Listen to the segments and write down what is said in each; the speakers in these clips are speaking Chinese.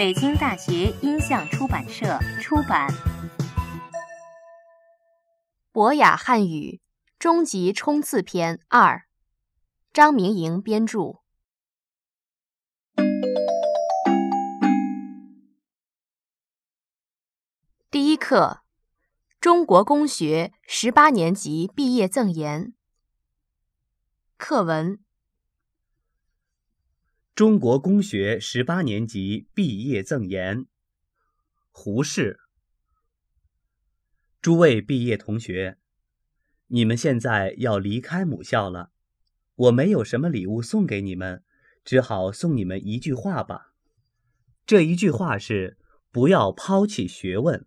北京大学音像出版社出版《博雅汉语终极冲刺篇二》，张明莹编著。第一课《中国公学十八年级毕业赠言》课文。中国公学十八年级毕业赠言，胡适。诸位毕业同学，你们现在要离开母校了，我没有什么礼物送给你们，只好送你们一句话吧。这一句话是：不要抛弃学问。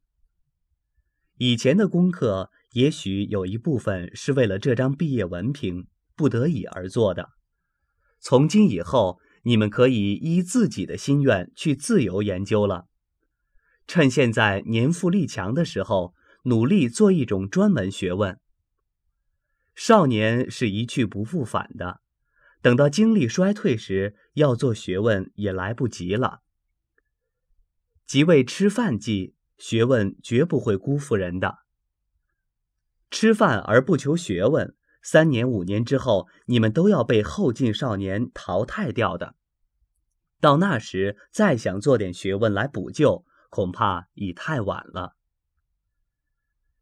以前的功课也许有一部分是为了这张毕业文凭不得已而做的，从今以后。你们可以依自己的心愿去自由研究了，趁现在年富力强的时候，努力做一种专门学问。少年是一去不复返的，等到精力衰退时，要做学问也来不及了。即为吃饭计，学问绝不会辜负人的。吃饭而不求学问。三年五年之后，你们都要被后进少年淘汰掉的。到那时，再想做点学问来补救，恐怕已太晚了。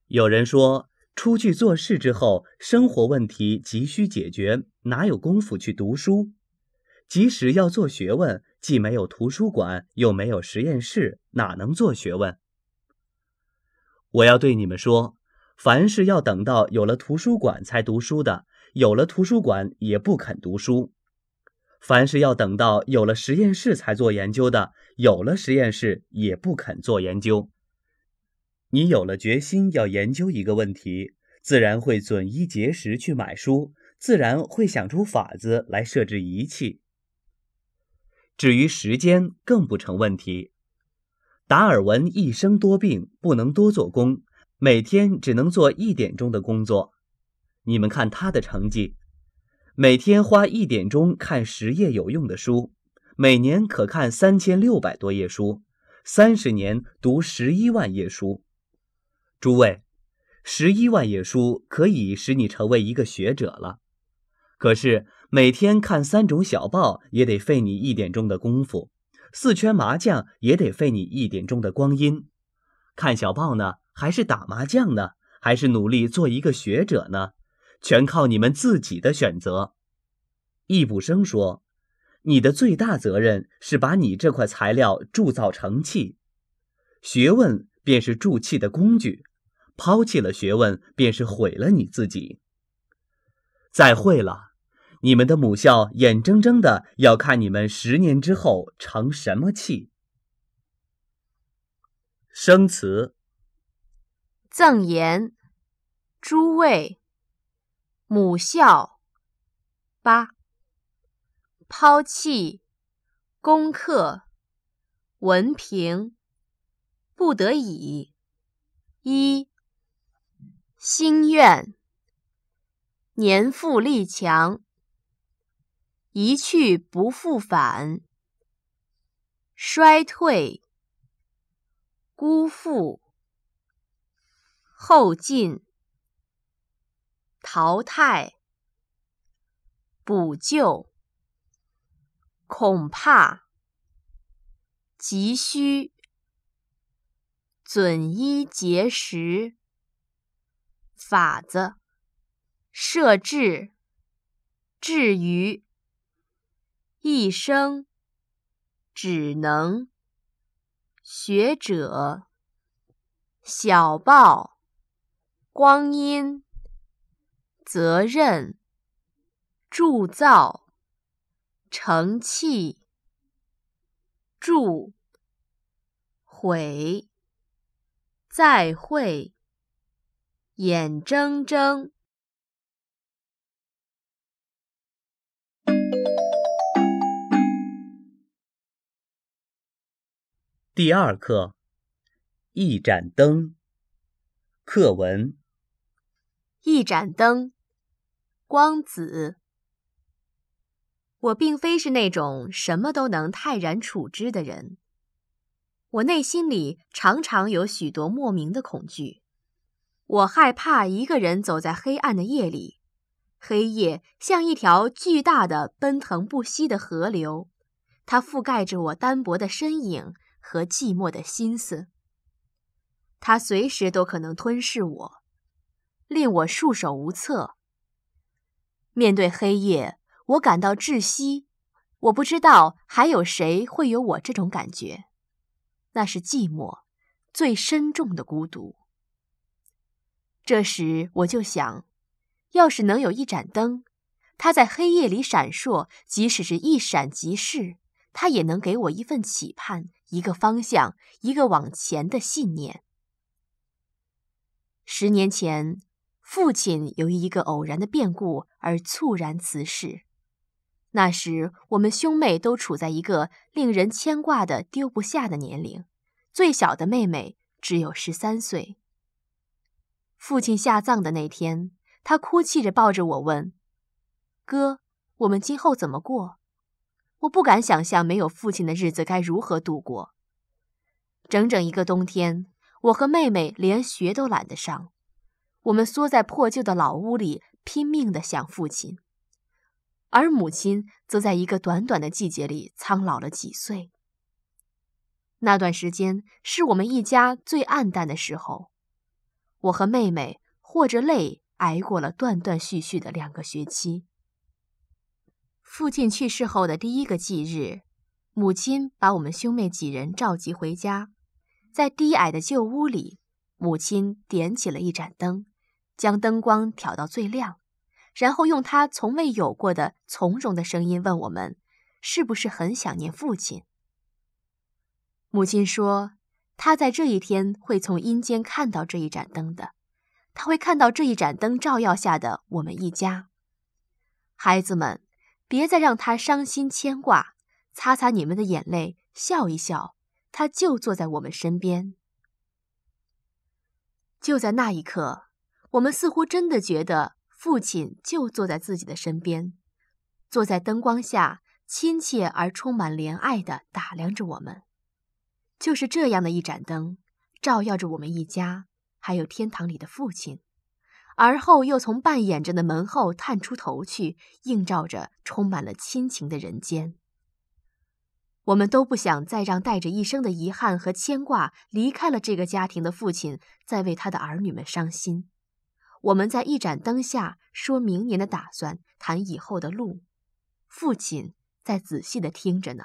有人说，出去做事之后，生活问题急需解决，哪有功夫去读书？即使要做学问，既没有图书馆，又没有实验室，哪能做学问？我要对你们说。凡是要等到有了图书馆才读书的，有了图书馆也不肯读书；凡是要等到有了实验室才做研究的，有了实验室也不肯做研究。你有了决心要研究一个问题，自然会准衣节食去买书，自然会想出法子来设置仪器。至于时间更不成问题。达尔文一生多病，不能多做工。每天只能做一点钟的工作，你们看他的成绩。每天花一点钟看十页有用的书，每年可看三千六百多页书，三十年读十一万页书。诸位，十一万页书可以使你成为一个学者了。可是每天看三种小报也得费你一点钟的功夫，四圈麻将也得费你一点钟的光阴。看小报呢，还是打麻将呢，还是努力做一个学者呢？全靠你们自己的选择。易卜生说：“你的最大责任是把你这块材料铸造成器，学问便是铸器的工具。抛弃了学问，便是毁了你自己。”再会了，你们的母校眼睁睁的要看你们十年之后成什么器。生词。赠言，诸位，母校，八，抛弃，功课，文凭，不得已，一，心愿，年富力强，一去不复返，衰退。辜负，后进，淘汰，补救，恐怕，急需，准一节食法子设置，至于一生，只能。学者，小报，光阴，责任，铸造，成器，铸毁，再会，眼睁睁。第二课，一盏灯。课文。一盏灯，光子。我并非是那种什么都能泰然处之的人，我内心里常常有许多莫名的恐惧。我害怕一个人走在黑暗的夜里，黑夜像一条巨大的、奔腾不息的河流，它覆盖着我单薄的身影。和寂寞的心思，它随时都可能吞噬我，令我束手无策。面对黑夜，我感到窒息。我不知道还有谁会有我这种感觉，那是寂寞最深重的孤独。这时我就想，要是能有一盏灯，它在黑夜里闪烁，即使是一闪即逝，它也能给我一份期盼。一个方向，一个往前的信念。十年前，父亲由于一个偶然的变故而猝然辞世。那时，我们兄妹都处在一个令人牵挂的、丢不下的年龄。最小的妹妹只有十三岁。父亲下葬的那天，他哭泣着抱着我问：“哥，我们今后怎么过？”我不敢想象没有父亲的日子该如何度过。整整一个冬天，我和妹妹连学都懒得上，我们缩在破旧的老屋里，拼命地想父亲，而母亲则在一个短短的季节里苍老了几岁。那段时间是我们一家最暗淡的时候，我和妹妹或着泪挨过了断断续续的两个学期。父亲去世后的第一个忌日，母亲把我们兄妹几人召集回家，在低矮的旧屋里，母亲点起了一盏灯，将灯光调到最亮，然后用她从未有过的从容的声音问我们：“是不是很想念父亲？”母亲说：“她在这一天会从阴间看到这一盏灯的，她会看到这一盏灯照耀下的我们一家，孩子们。”别再让他伤心牵挂，擦擦你们的眼泪，笑一笑，他就坐在我们身边。就在那一刻，我们似乎真的觉得父亲就坐在自己的身边，坐在灯光下，亲切而充满怜爱的打量着我们。就是这样的一盏灯，照耀着我们一家，还有天堂里的父亲。而后又从半掩着的门后探出头去，映照着充满了亲情的人间。我们都不想再让带着一生的遗憾和牵挂离开了这个家庭的父亲再为他的儿女们伤心。我们在一盏灯下说明年的打算，谈以后的路。父亲在仔细的听着呢。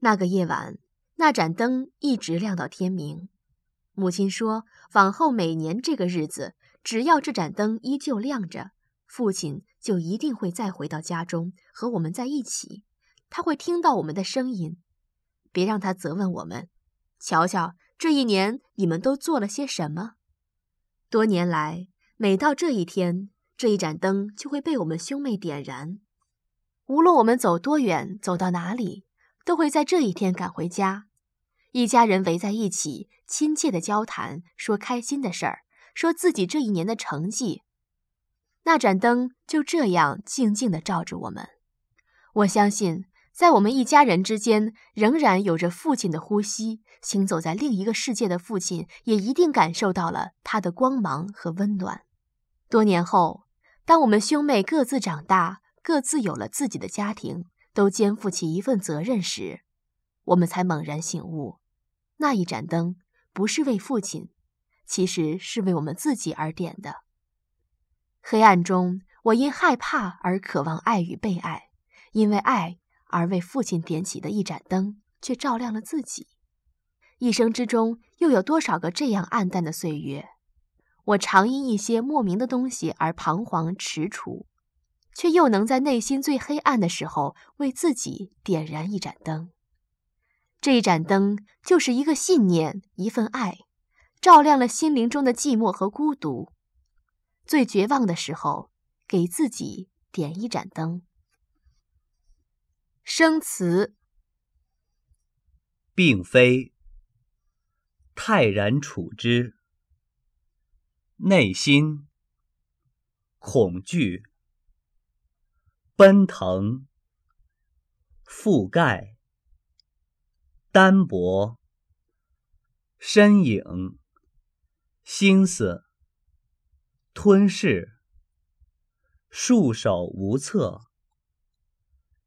那个夜晚，那盏灯一直亮到天明。母亲说：“往后每年这个日子，只要这盏灯依旧亮着，父亲就一定会再回到家中和我们在一起。他会听到我们的声音，别让他责问我们。瞧瞧这一年你们都做了些什么。多年来，每到这一天，这一盏灯就会被我们兄妹点燃。无论我们走多远，走到哪里，都会在这一天赶回家。”一家人围在一起，亲切的交谈，说开心的事儿，说自己这一年的成绩。那盏灯就这样静静的照着我们。我相信，在我们一家人之间，仍然有着父亲的呼吸。行走在另一个世界的父亲，也一定感受到了他的光芒和温暖。多年后，当我们兄妹各自长大，各自有了自己的家庭，都肩负起一份责任时，我们才猛然醒悟。那一盏灯不是为父亲，其实是为我们自己而点的。黑暗中，我因害怕而渴望爱与被爱，因为爱而为父亲点起的一盏灯，却照亮了自己。一生之中，又有多少个这样暗淡的岁月？我常因一些莫名的东西而彷徨踟蹰，却又能在内心最黑暗的时候，为自己点燃一盏灯。这一盏灯就是一个信念，一份爱，照亮了心灵中的寂寞和孤独。最绝望的时候，给自己点一盏灯。生词，并非泰然处之，内心恐惧奔腾，覆盖。单薄，身影，心思，吞噬，束手无策，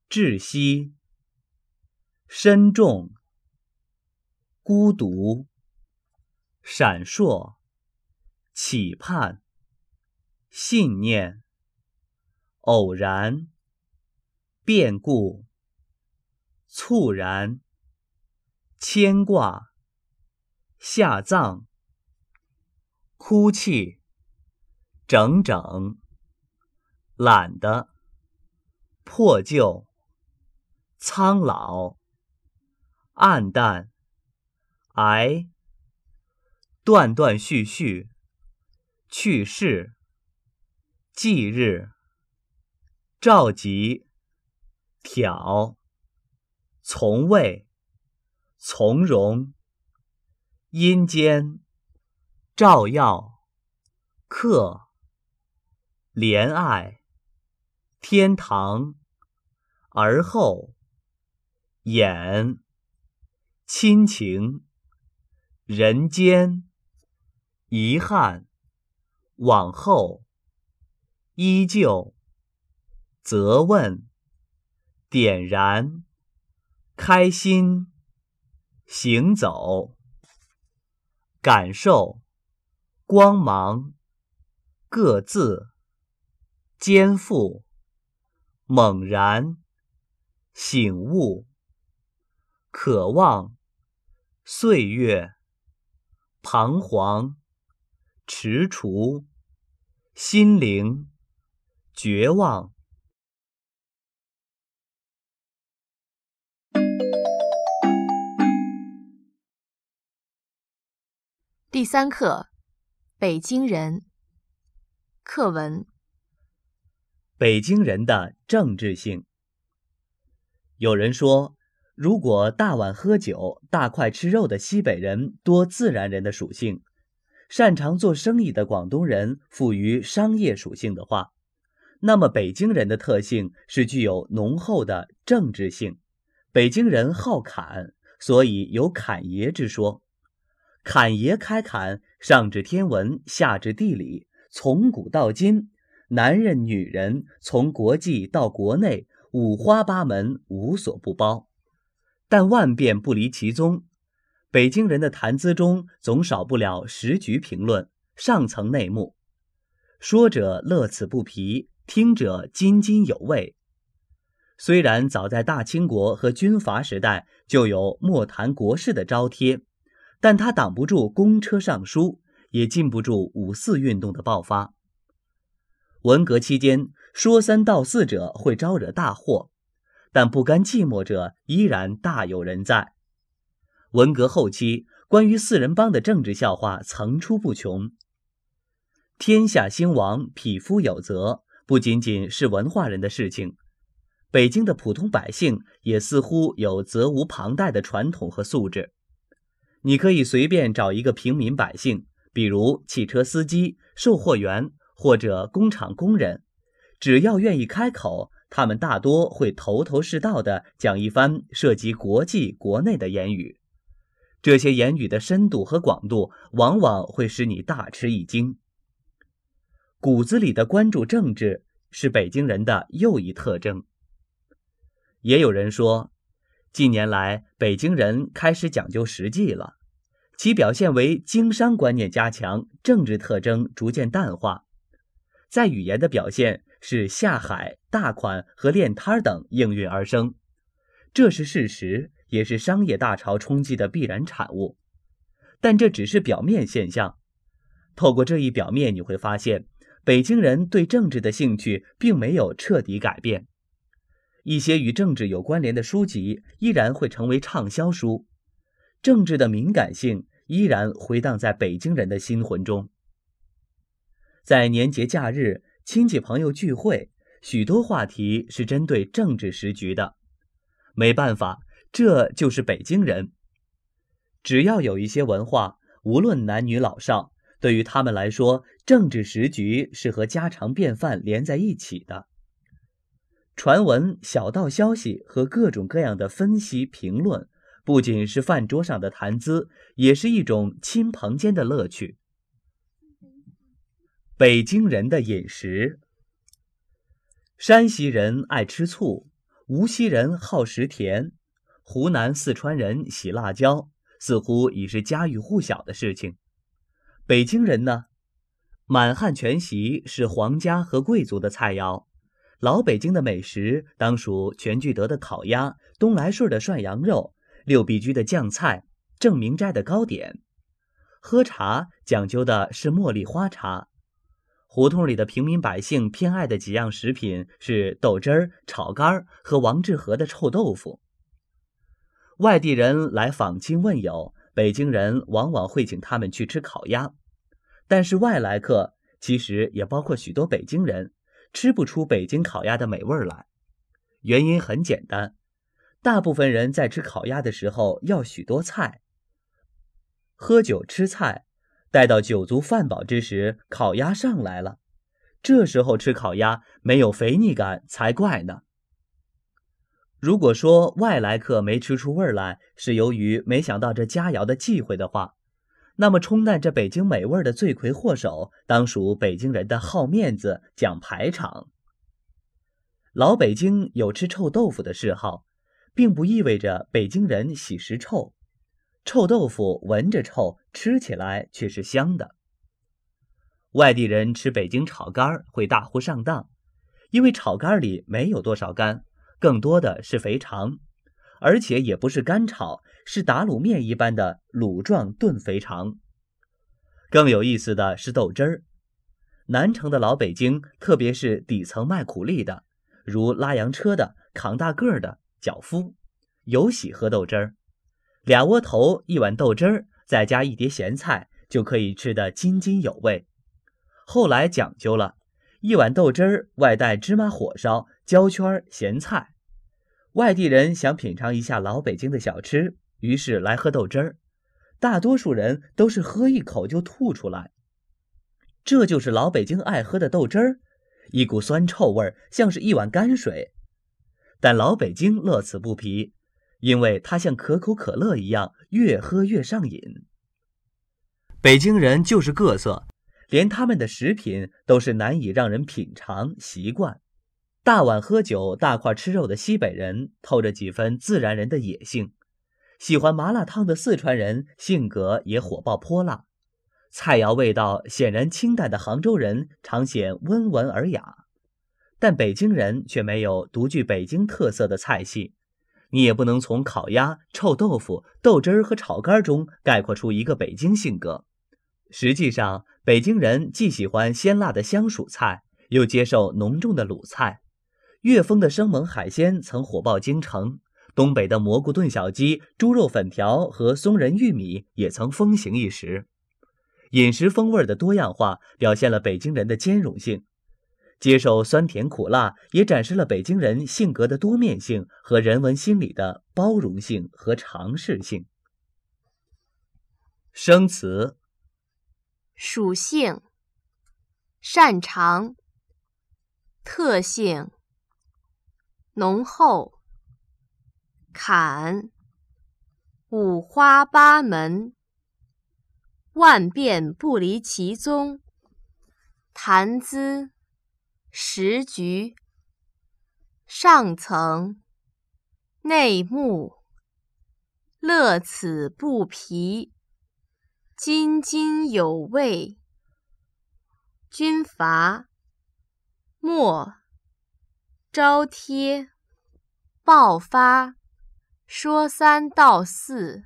窒息，身重，孤独，闪烁，期盼，信念，偶然，变故，猝然。牵挂、下葬、哭泣、整整、懒得、破旧、苍老、暗淡、癌、断断续续、去世、忌日、召集、挑、从未。从容，阴间，照耀，客，怜爱，天堂，而后，演，亲情，人间，遗憾，往后，依旧，责问，点燃，开心。行走，感受，光芒，各自，肩负，猛然，醒悟，渴望，岁月，彷徨，踟蹰，心灵，绝望。第三课，北京人。课文。北京人的政治性。有人说，如果大碗喝酒、大块吃肉的西北人多自然人的属性，擅长做生意的广东人富于商业属性的话，那么北京人的特性是具有浓厚的政治性。北京人好侃，所以有侃爷之说。侃爷开侃，上至天文，下至地理，从古到今，男人女人，从国际到国内，五花八门，无所不包。但万变不离其宗，北京人的谈资中总少不了时局评论、上层内幕，说者乐此不疲，听者津津有味。虽然早在大清国和军阀时代就有“莫谈国事”的招贴。但他挡不住公车上书，也禁不住五四运动的爆发。文革期间，说三道四者会招惹大祸，但不甘寂寞者依然大有人在。文革后期，关于四人帮的政治笑话层出不穷。天下兴亡，匹夫有责，不仅仅是文化人的事情，北京的普通百姓也似乎有责无旁贷的传统和素质。你可以随便找一个平民百姓，比如汽车司机、售货员或者工厂工人，只要愿意开口，他们大多会头头是道的讲一番涉及国际国内的言语。这些言语的深度和广度，往往会使你大吃一惊。骨子里的关注政治，是北京人的又一特征。也有人说。近年来，北京人开始讲究实际了，其表现为经商观念加强，政治特征逐渐淡化。在语言的表现是“下海”“大款”和“练摊儿”等应运而生，这是事实，也是商业大潮冲击的必然产物。但这只是表面现象。透过这一表面，你会发现，北京人对政治的兴趣并没有彻底改变。一些与政治有关联的书籍依然会成为畅销书，政治的敏感性依然回荡在北京人的心魂中。在年节假日，亲戚朋友聚会，许多话题是针对政治时局的。没办法，这就是北京人。只要有一些文化，无论男女老少，对于他们来说，政治时局是和家常便饭连在一起的。传闻、小道消息和各种各样的分析评论，不仅是饭桌上的谈资，也是一种亲朋间的乐趣。北京人的饮食，山西人爱吃醋，无锡人好食甜，湖南四川人喜辣椒，似乎已是家喻户晓的事情。北京人呢？满汉全席是皇家和贵族的菜肴。老北京的美食，当属全聚德的烤鸭、东来顺的涮羊肉、六必居的酱菜、正明斋的糕点。喝茶讲究的是茉莉花茶。胡同里的平民百姓偏爱的几样食品是豆汁儿、炒肝儿和王致和的臭豆腐。外地人来访亲问友，北京人往往会请他们去吃烤鸭。但是外来客其实也包括许多北京人。吃不出北京烤鸭的美味来，原因很简单：大部分人在吃烤鸭的时候要许多菜，喝酒吃菜，待到酒足饭饱之时，烤鸭上来了，这时候吃烤鸭没有肥腻感才怪呢。如果说外来客没吃出味来，是由于没想到这佳肴的忌讳的话。那么，冲淡这北京美味的罪魁祸首，当属北京人的好面子、讲排场。老北京有吃臭豆腐的嗜好，并不意味着北京人喜食臭。臭豆腐闻着臭，吃起来却是香的。外地人吃北京炒肝会大呼上当，因为炒肝里没有多少肝，更多的是肥肠，而且也不是干炒。是打卤面一般的卤状炖肥肠。更有意思的是豆汁儿。南城的老北京，特别是底层卖苦力的，如拉洋车的、扛大个儿的脚夫，有喜喝豆汁儿。俩窝头一碗豆汁儿，再加一碟咸菜，就可以吃得津津有味。后来讲究了，一碗豆汁儿外带芝麻火烧、焦圈、咸菜。外地人想品尝一下老北京的小吃。于是来喝豆汁儿，大多数人都是喝一口就吐出来。这就是老北京爱喝的豆汁儿，一股酸臭味，像是一碗泔水。但老北京乐此不疲，因为它像可口可乐一样，越喝越上瘾。北京人就是各色，连他们的食品都是难以让人品尝习惯。大碗喝酒、大块吃肉的西北人，透着几分自然人的野性。喜欢麻辣烫的四川人性格也火爆泼辣，菜肴味道显然清淡的杭州人常显温文尔雅，但北京人却没有独具北京特色的菜系，你也不能从烤鸭、臭豆腐、豆汁儿和炒肝中概括出一个北京性格。实际上，北京人既喜欢鲜辣的湘蜀菜，又接受浓重的鲁菜，粤风的生猛海鲜曾火爆京城。东北的蘑菇炖小鸡、猪肉粉条和松仁玉米也曾风行一时。饮食风味的多样化表现了北京人的兼容性，接受酸甜苦辣，也展示了北京人性格的多面性和人文心理的包容性和尝试性。生词：属性、擅长、特性、浓厚。坎，五花八门，万变不离其宗。谈资，时局，上层，内幕，乐此不疲，津津有味。军阀，末，招贴，爆发。说三道四，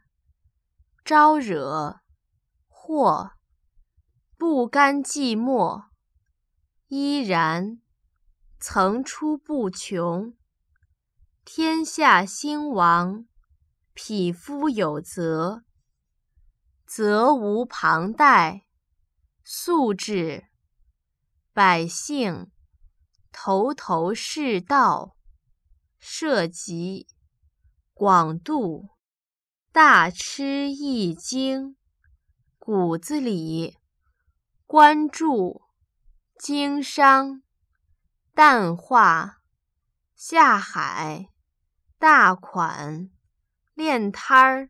招惹祸，不甘寂寞，依然层出不穷。天下兴亡，匹夫有责，责无旁贷。素质，百姓，头头是道，涉及。广度，大吃一惊，骨子里，关注，经商，淡化，下海，大款，练摊儿，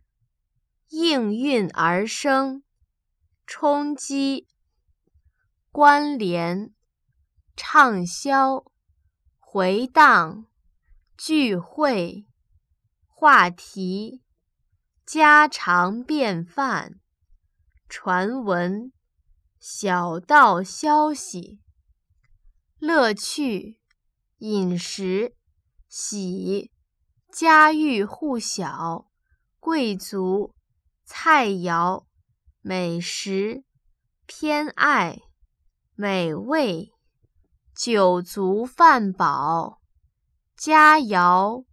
应运而生，冲击，关联，畅销，回荡，聚会。话题，家常便饭，传闻，小道消息，乐趣，饮食，喜，家喻户晓，贵族，菜肴，美食，偏爱，美味，酒足饭饱，佳肴。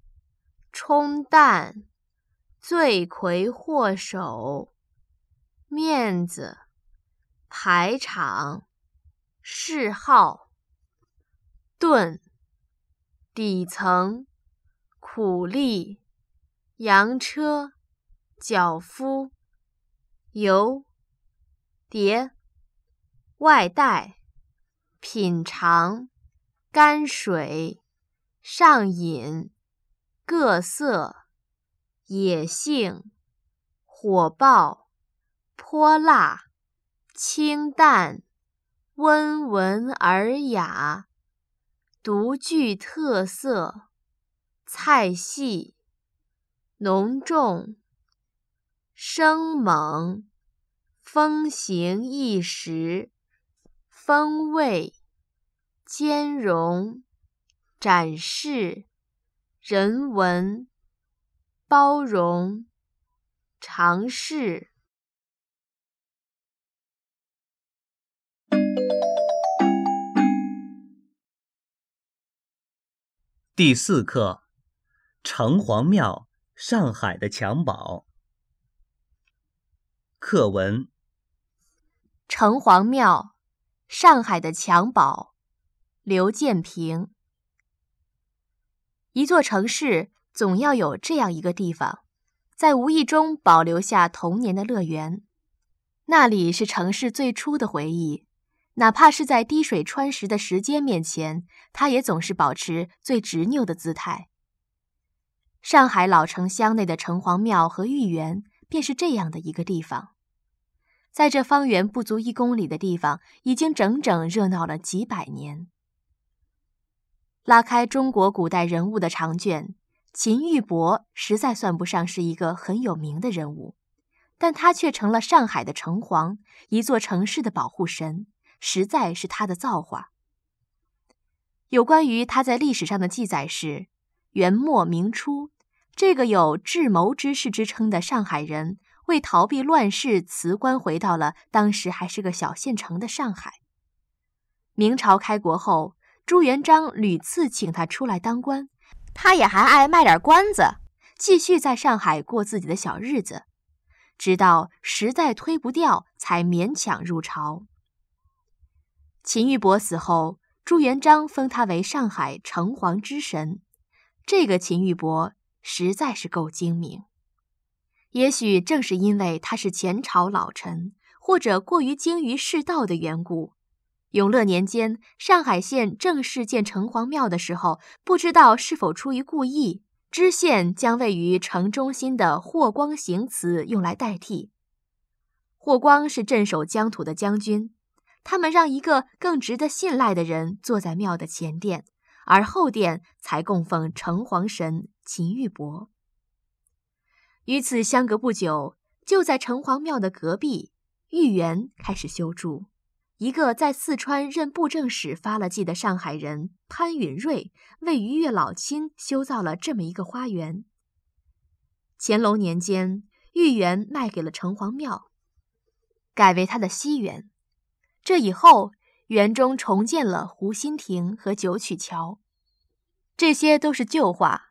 冲淡，罪魁祸首，面子，排场，嗜好，盾，底层，苦力，洋车，脚夫，油，碟，外带，品尝，泔水，上瘾。各色，野性，火爆，泼辣，清淡，温文尔雅，独具特色，菜系，浓重，生猛，风行一时，风味，兼容，展示。人文、包容、尝试。第四课《城隍庙》《上海的襁褓》课文《城隍庙》《上海的襁褓》刘建平。一座城市总要有这样一个地方，在无意中保留下童年的乐园。那里是城市最初的回忆，哪怕是在滴水穿石的时间面前，它也总是保持最执拗的姿态。上海老城厢内的城隍庙和豫园便是这样的一个地方，在这方圆不足一公里的地方，已经整整热闹了几百年。拉开中国古代人物的长卷，秦玉伯实在算不上是一个很有名的人物，但他却成了上海的城隍，一座城市的保护神，实在是他的造化。有关于他在历史上的记载是：元末明初，这个有智谋之士之称的上海人为逃避乱世，辞官回到了当时还是个小县城的上海。明朝开国后。朱元璋屡次请他出来当官，他也还爱卖点关子，继续在上海过自己的小日子，直到实在推不掉，才勉强入朝。秦玉伯死后，朱元璋封他为上海城隍之神。这个秦玉伯实在是够精明，也许正是因为他是前朝老臣，或者过于精于世道的缘故。永乐年间，上海县正式建城隍庙的时候，不知道是否出于故意，知县将位于城中心的霍光行祠用来代替。霍光是镇守疆土的将军，他们让一个更值得信赖的人坐在庙的前殿，而后殿才供奉城隍神秦玉伯。与此相隔不久，就在城隍庙的隔壁，豫园开始修筑。一个在四川任布政使发了迹的上海人潘允瑞为逾越老亲修造了这么一个花园。乾隆年间，御园卖给了城隍庙，改为他的西园。这以后，园中重建了湖心亭和九曲桥，这些都是旧话。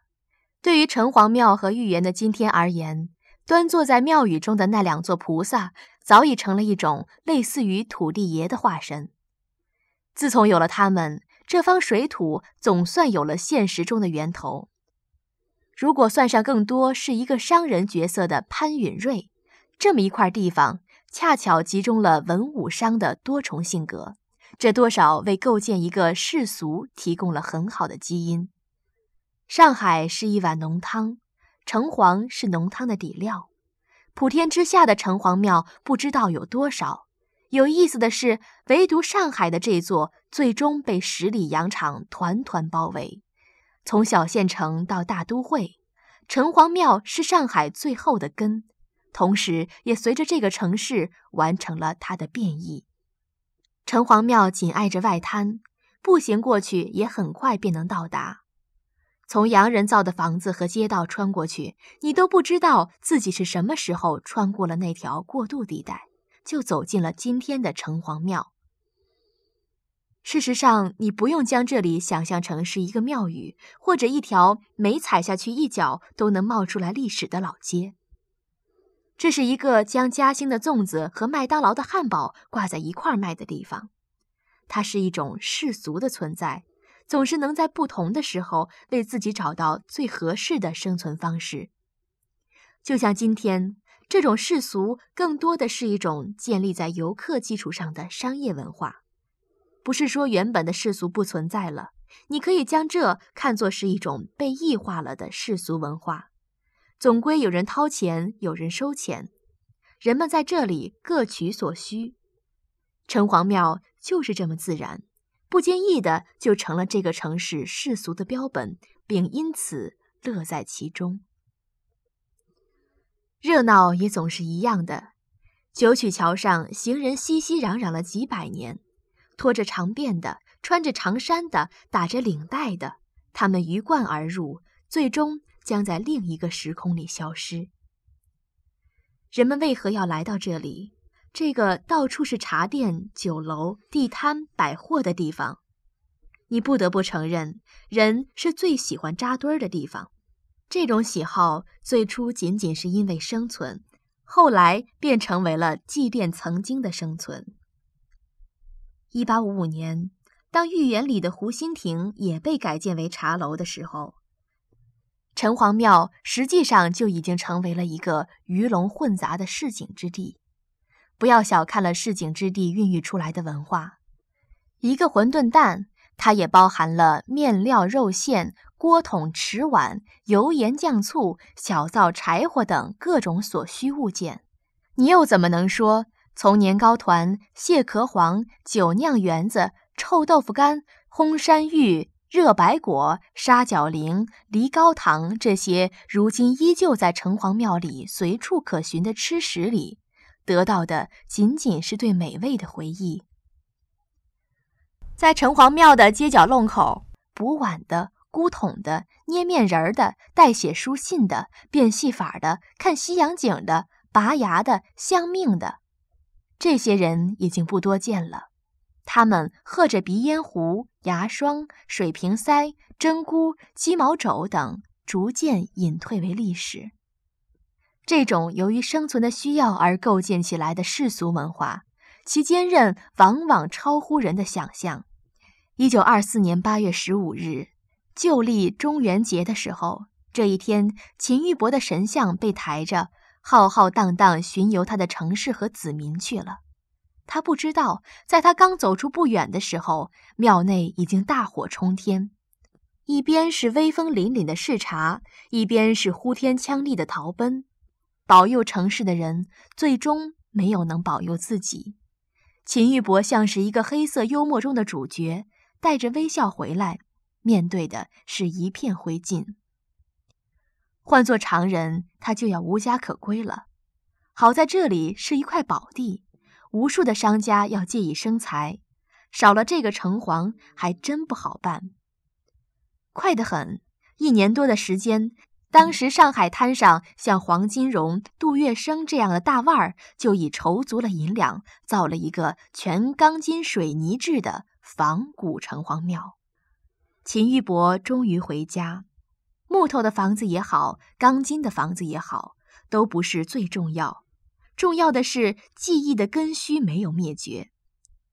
对于城隍庙和御园的今天而言，端坐在庙宇中的那两座菩萨。早已成了一种类似于土地爷的化身。自从有了他们，这方水土总算有了现实中的源头。如果算上更多是一个商人角色的潘允瑞，这么一块地方恰巧集中了文武商的多重性格，这多少为构建一个世俗提供了很好的基因。上海是一碗浓汤，城隍是浓汤的底料。普天之下的城隍庙不知道有多少。有意思的是，唯独上海的这座最终被十里洋场团团包围。从小县城到大都会，城隍庙是上海最后的根，同时也随着这个城市完成了它的变异。城隍庙紧挨着外滩，步行过去也很快便能到达。从洋人造的房子和街道穿过去，你都不知道自己是什么时候穿过了那条过渡地带，就走进了今天的城隍庙。事实上，你不用将这里想象成是一个庙宇，或者一条每踩下去一脚都能冒出来历史的老街。这是一个将嘉兴的粽子和麦当劳的汉堡挂在一块卖的地方，它是一种世俗的存在。总是能在不同的时候为自己找到最合适的生存方式。就像今天，这种世俗更多的是一种建立在游客基础上的商业文化，不是说原本的世俗不存在了。你可以将这看作是一种被异化了的世俗文化。总归有人掏钱，有人收钱，人们在这里各取所需。城隍庙就是这么自然。不经意的就成了这个城市世俗的标本，并因此乐在其中。热闹也总是一样的，九曲桥上行人熙熙攘攘了几百年，拖着长辫的，穿着长衫的，打着领带的，他们鱼贯而入，最终将在另一个时空里消失。人们为何要来到这里？这个到处是茶店、酒楼、地摊、百货的地方，你不得不承认，人是最喜欢扎堆儿的地方。这种喜好最初仅仅是因为生存，后来便成为了即便曾经的生存。一八五五年，当御园里的湖心亭也被改建为茶楼的时候，城隍庙实际上就已经成为了一个鱼龙混杂的市井之地。不要小看了市井之地孕育出来的文化。一个馄饨蛋，它也包含了面料、肉馅、锅桶、瓷碗、油盐酱醋、小灶、柴火等各种所需物件。你又怎么能说，从年糕团、蟹壳黄、酒酿圆子、臭豆腐干、烘山芋、热白果、沙角菱、梨膏糖这些如今依旧在城隍庙里随处可寻的吃食里？得到的仅仅是对美味的回忆。在城隍庙的街角弄口，补碗的、箍桶的、捏面人儿的、带写书信的、变戏法的、看西洋景的、拔牙的、相命的，这些人已经不多见了。他们喝着鼻烟壶、牙霜、水瓶塞、针菇、鸡毛帚等，逐渐隐退为历史。这种由于生存的需要而构建起来的世俗文化，其坚韧往往超乎人的想象。一九二四年八月十五日，旧历中元节的时候，这一天，秦玉伯的神像被抬着，浩浩荡荡巡游他的城市和子民去了。他不知道，在他刚走出不远的时候，庙内已经大火冲天，一边是威风凛凛的视察，一边是呼天抢地的逃奔。保佑城市的人，最终没有能保佑自己。秦玉博像是一个黑色幽默中的主角，带着微笑回来，面对的是一片灰烬。换做常人，他就要无家可归了。好在这里是一块宝地，无数的商家要借以生财，少了这个城隍，还真不好办。快得很，一年多的时间。当时上海滩上像黄金荣、杜月笙这样的大腕儿，就已筹足了银两，造了一个全钢筋水泥制的仿古城隍庙。秦玉伯终于回家，木头的房子也好，钢筋的房子也好，都不是最重要，重要的是记忆的根须没有灭绝。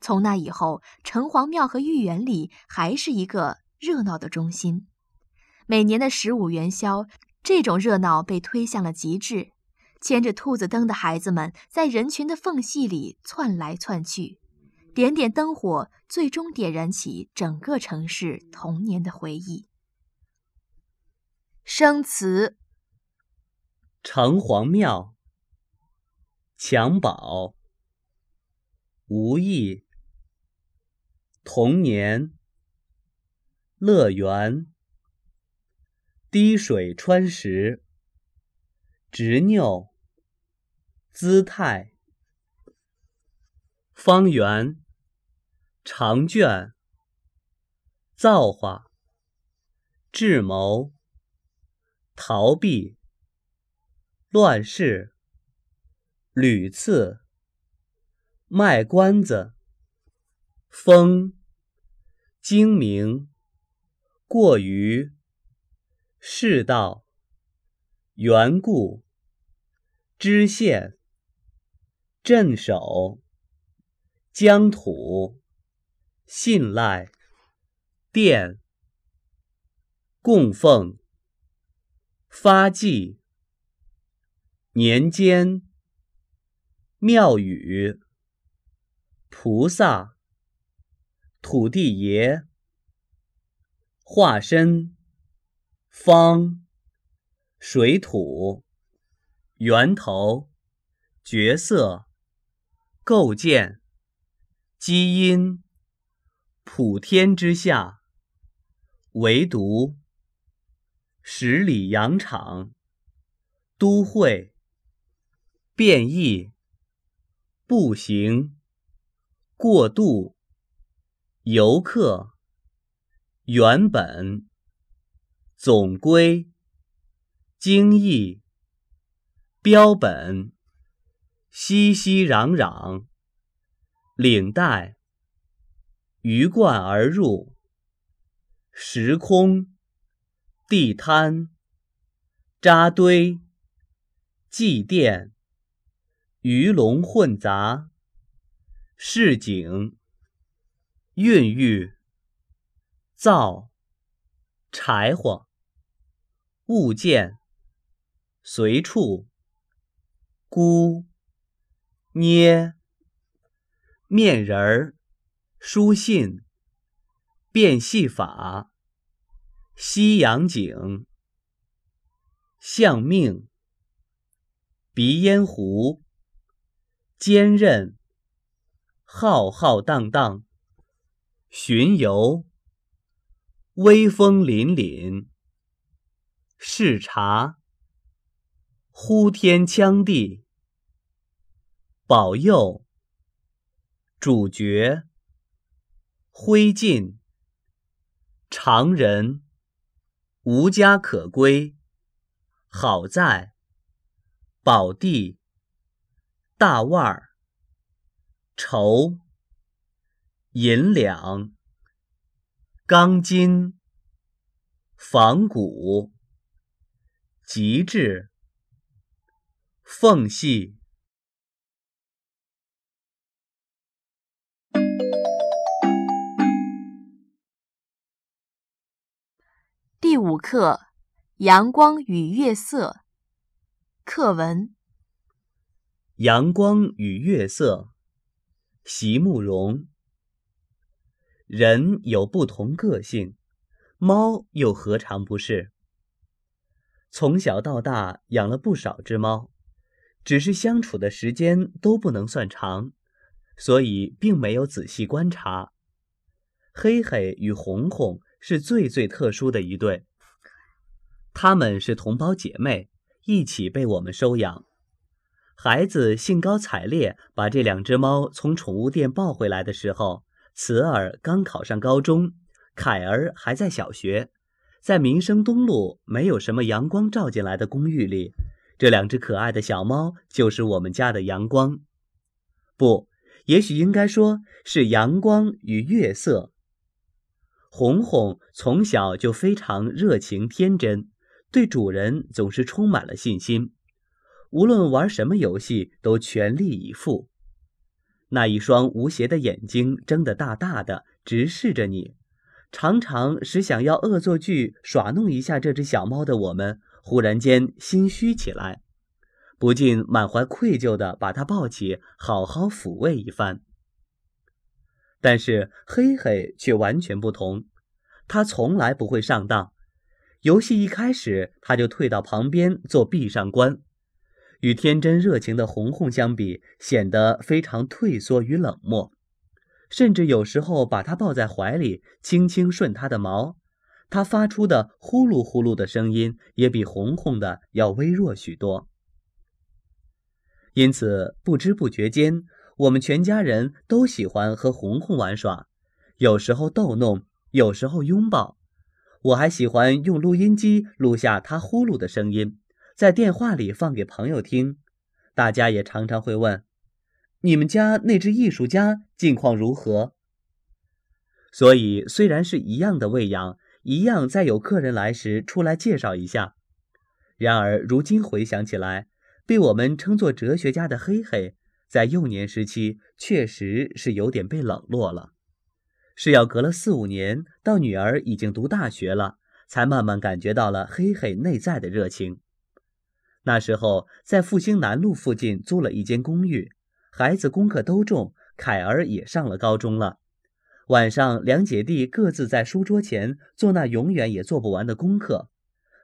从那以后，城隍庙和豫园里还是一个热闹的中心，每年的十五元宵。这种热闹被推向了极致，牵着兔子灯的孩子们在人群的缝隙里窜来窜去，点点灯火最终点燃起整个城市童年的回忆。生词：城隍庙、襁褓、无意、童年、乐园。滴水穿石，执拗，姿态，方圆，长卷，造化，智谋，逃避，乱世，屡次，卖关子，风，精明，过于。世道，缘故，知县，镇守，疆土，信赖，殿，供奉，发迹，年间，庙宇，菩萨，土地爷，化身。方、水土、源头、角色、构建、基因、普天之下，唯独十里洋场、都会、变异、步行、过渡、游客、原本。总规，精益，标本，熙熙攘攘，领带，鱼贯而入，时空，地摊，扎堆，祭奠，鱼龙混杂，市井，孕育，灶，柴火。物件，随处，姑捏面人儿，书信，变戏法，西洋景，相命，鼻烟壶，坚韧，浩浩荡荡，巡游，威风凛凛。视察，呼天抢地，保佑。主角，灰烬，常人，无家可归。好在，宝地，大腕儿，愁，银两，钢筋，仿古。极致缝隙。第五课《阳光与月色》课文。《阳光与月色》，席慕容。人有不同个性，猫又何尝不是？从小到大养了不少只猫，只是相处的时间都不能算长，所以并没有仔细观察。黑黑与红红是最最特殊的一对，他们是同胞姐妹，一起被我们收养。孩子兴高采烈把这两只猫从宠物店抱回来的时候，慈儿刚考上高中，凯儿还在小学。在民生东路没有什么阳光照进来的公寓里，这两只可爱的小猫就是我们家的阳光。不，也许应该说是阳光与月色。红红从小就非常热情天真，对主人总是充满了信心，无论玩什么游戏都全力以赴。那一双无邪的眼睛睁得大大的，直视着你。常常使想要恶作剧耍弄一下这只小猫的我们，忽然间心虚起来，不禁满怀愧疚地把它抱起，好好抚慰一番。但是黑黑却完全不同，它从来不会上当。游戏一开始，它就退到旁边做壁上观，与天真热情的红红相比，显得非常退缩与冷漠。甚至有时候把它抱在怀里，轻轻顺它的毛，它发出的呼噜呼噜的声音也比红红的要微弱许多。因此，不知不觉间，我们全家人都喜欢和红红玩耍，有时候逗弄，有时候拥抱。我还喜欢用录音机录下它呼噜的声音，在电话里放给朋友听。大家也常常会问。你们家那只艺术家近况如何？所以虽然是一样的喂养，一样在有客人来时出来介绍一下，然而如今回想起来，被我们称作哲学家的黑黑，在幼年时期确实是有点被冷落了，是要隔了四五年，到女儿已经读大学了，才慢慢感觉到了黑黑内在的热情。那时候在复兴南路附近租了一间公寓。孩子功课都重，凯儿也上了高中了。晚上，两姐弟各自在书桌前做那永远也做不完的功课，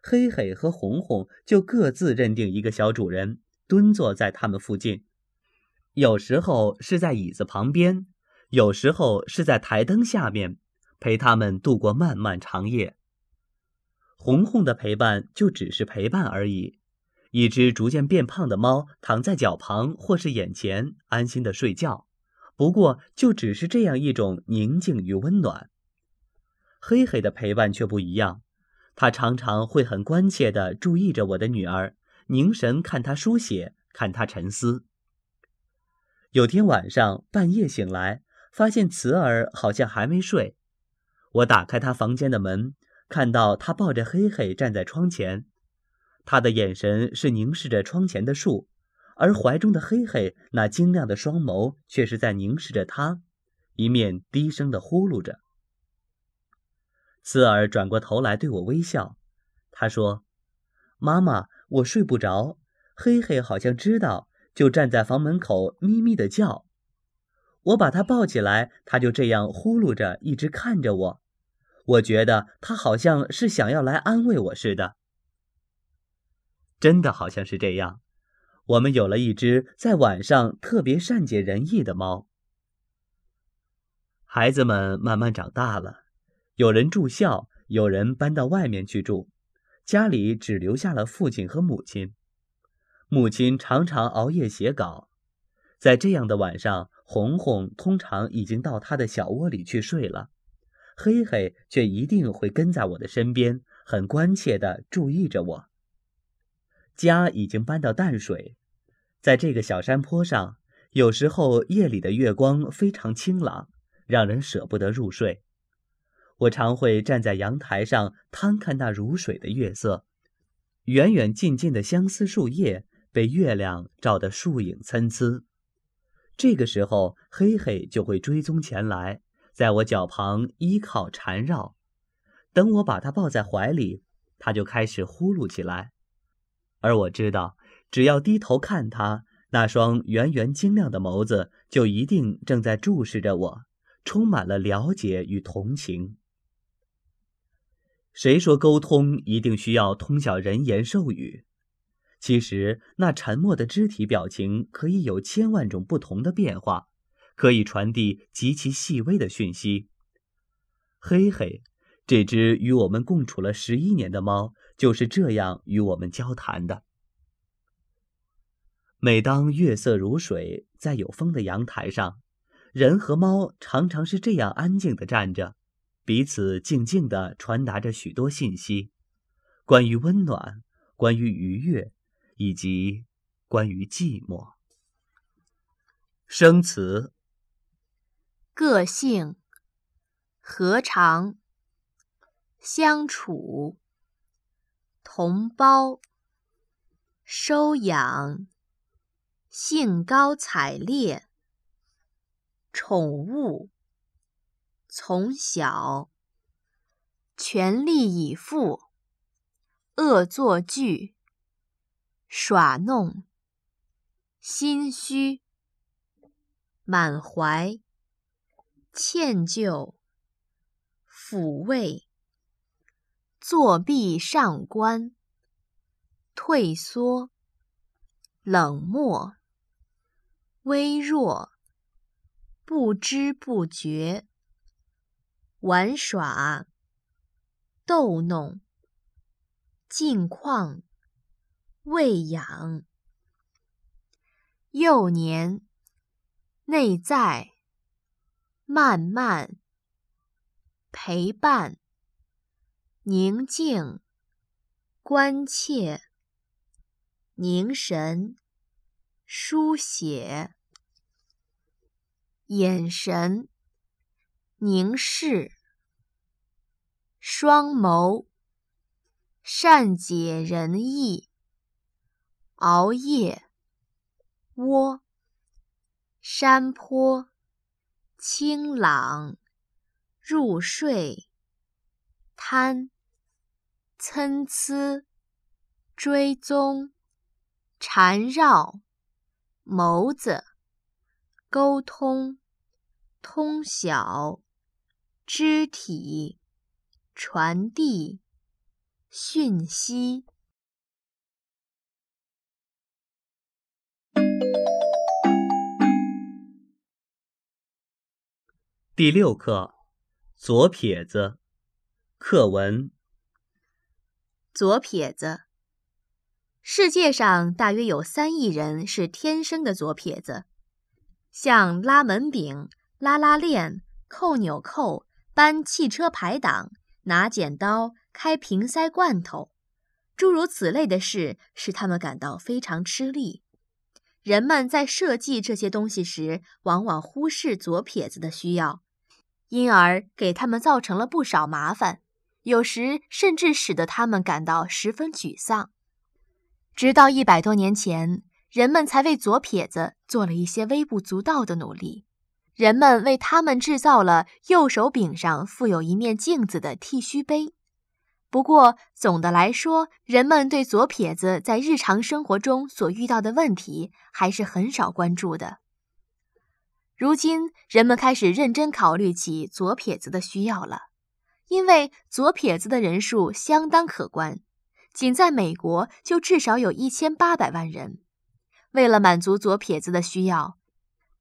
黑黑和红红就各自认定一个小主人，蹲坐在他们附近。有时候是在椅子旁边，有时候是在台灯下面，陪他们度过漫漫长夜。红红的陪伴就只是陪伴而已。一只逐渐变胖的猫躺在脚旁或是眼前，安心的睡觉。不过，就只是这样一种宁静与温暖。黑黑的陪伴却不一样，他常常会很关切地注意着我的女儿，凝神看她书写，看她沉思。有天晚上半夜醒来，发现慈儿好像还没睡，我打开她房间的门，看到她抱着黑黑站在窗前。他的眼神是凝视着窗前的树，而怀中的黑黑那晶亮的双眸却是在凝视着他，一面低声的呼噜着。刺耳转过头来对我微笑，他说：“妈妈，我睡不着。黑黑好像知道，就站在房门口，咪咪的叫。”我把他抱起来，他就这样呼噜着，一直看着我。我觉得他好像是想要来安慰我似的。真的好像是这样，我们有了一只在晚上特别善解人意的猫。孩子们慢慢长大了，有人住校，有人搬到外面去住，家里只留下了父亲和母亲。母亲常常熬夜写稿，在这样的晚上，红红通常已经到他的小窝里去睡了，黑黑却一定会跟在我的身边，很关切地注意着我。家已经搬到淡水，在这个小山坡上，有时候夜里的月光非常清朗，让人舍不得入睡。我常会站在阳台上，贪看那如水的月色，远远近近的相思树叶被月亮照得树影参差。这个时候，黑黑就会追踪前来，在我脚旁依靠缠绕，等我把它抱在怀里，它就开始呼噜起来。而我知道，只要低头看他，那双圆圆晶亮的眸子，就一定正在注视着我，充满了了解与同情。谁说沟通一定需要通晓人言兽语？其实，那沉默的肢体表情可以有千万种不同的变化，可以传递极其细微的讯息。嘿嘿。这只与我们共处了十一年的猫就是这样与我们交谈的。每当月色如水，在有风的阳台上，人和猫常常是这样安静地站着，彼此静静地传达着许多信息，关于温暖，关于愉悦，以及关于寂寞。生词：个性、何尝相处，同胞，收养，兴高采烈，宠物，从小，全力以赴，恶作剧，耍弄，心虚，满怀，歉疚，抚慰。坐壁上观，退缩，冷漠，微弱，不知不觉，玩耍，逗弄，近况，喂养，幼年，内在，慢慢，陪伴。宁静，关切，凝神，书写，眼神，凝视，双眸，善解人意，熬夜，窝，山坡，清朗，入睡，贪。参差，追踪，缠绕，眸子，沟通，通晓，肢体，传递，讯息。第六课，左撇子，课文。左撇子，世界上大约有三亿人是天生的左撇子。像拉门柄、拉拉链、扣纽扣、搬汽车排挡、拿剪刀、开瓶塞罐头，诸如此类的事，使他们感到非常吃力。人们在设计这些东西时，往往忽视左撇子的需要，因而给他们造成了不少麻烦。有时甚至使得他们感到十分沮丧。直到一百多年前，人们才为左撇子做了一些微不足道的努力。人们为他们制造了右手柄上附有一面镜子的剃须杯。不过，总的来说，人们对左撇子在日常生活中所遇到的问题还是很少关注的。如今，人们开始认真考虑起左撇子的需要了。因为左撇子的人数相当可观，仅在美国就至少有一千八百万人。为了满足左撇子的需要，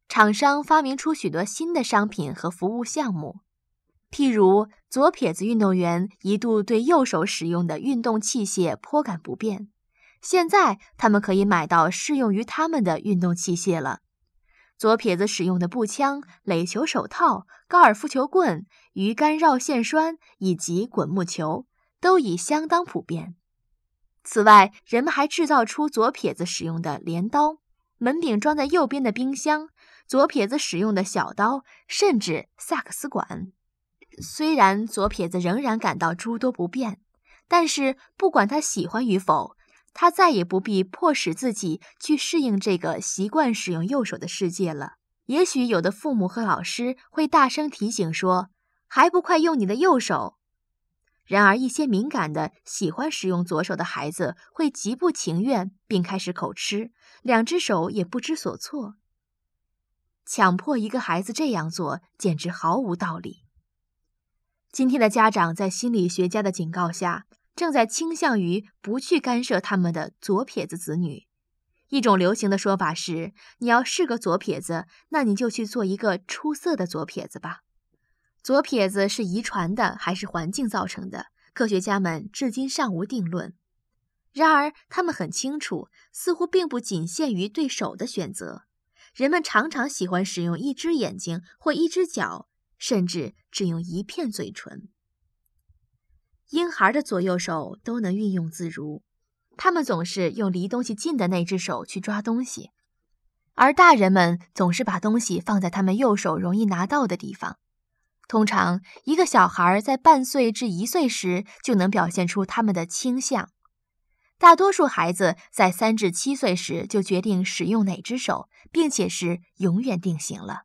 厂商发明出许多新的商品和服务项目。譬如，左撇子运动员一度对右手使用的运动器械颇感不便，现在他们可以买到适用于他们的运动器械了。左撇子使用的步枪、垒球手套、高尔夫球棍、鱼竿、绕线栓以及滚木球都已相当普遍。此外，人们还制造出左撇子使用的镰刀、门柄装在右边的冰箱、左撇子使用的小刀，甚至萨克斯管。虽然左撇子仍然感到诸多不便，但是不管他喜欢与否。他再也不必迫使自己去适应这个习惯使用右手的世界了。也许有的父母和老师会大声提醒说：“还不快用你的右手！”然而，一些敏感的喜欢使用左手的孩子会极不情愿，并开始口吃，两只手也不知所措。强迫一个孩子这样做简直毫无道理。今天的家长在心理学家的警告下。正在倾向于不去干涉他们的左撇子子女。一种流行的说法是：你要是个左撇子，那你就去做一个出色的左撇子吧。左撇子是遗传的还是环境造成的？科学家们至今尚无定论。然而，他们很清楚，似乎并不仅限于对手的选择。人们常常喜欢使用一只眼睛或一只脚，甚至只用一片嘴唇。婴孩的左右手都能运用自如，他们总是用离东西近的那只手去抓东西，而大人们总是把东西放在他们右手容易拿到的地方。通常，一个小孩在半岁至一岁时就能表现出他们的倾向，大多数孩子在三至七岁时就决定使用哪只手，并且是永远定型了。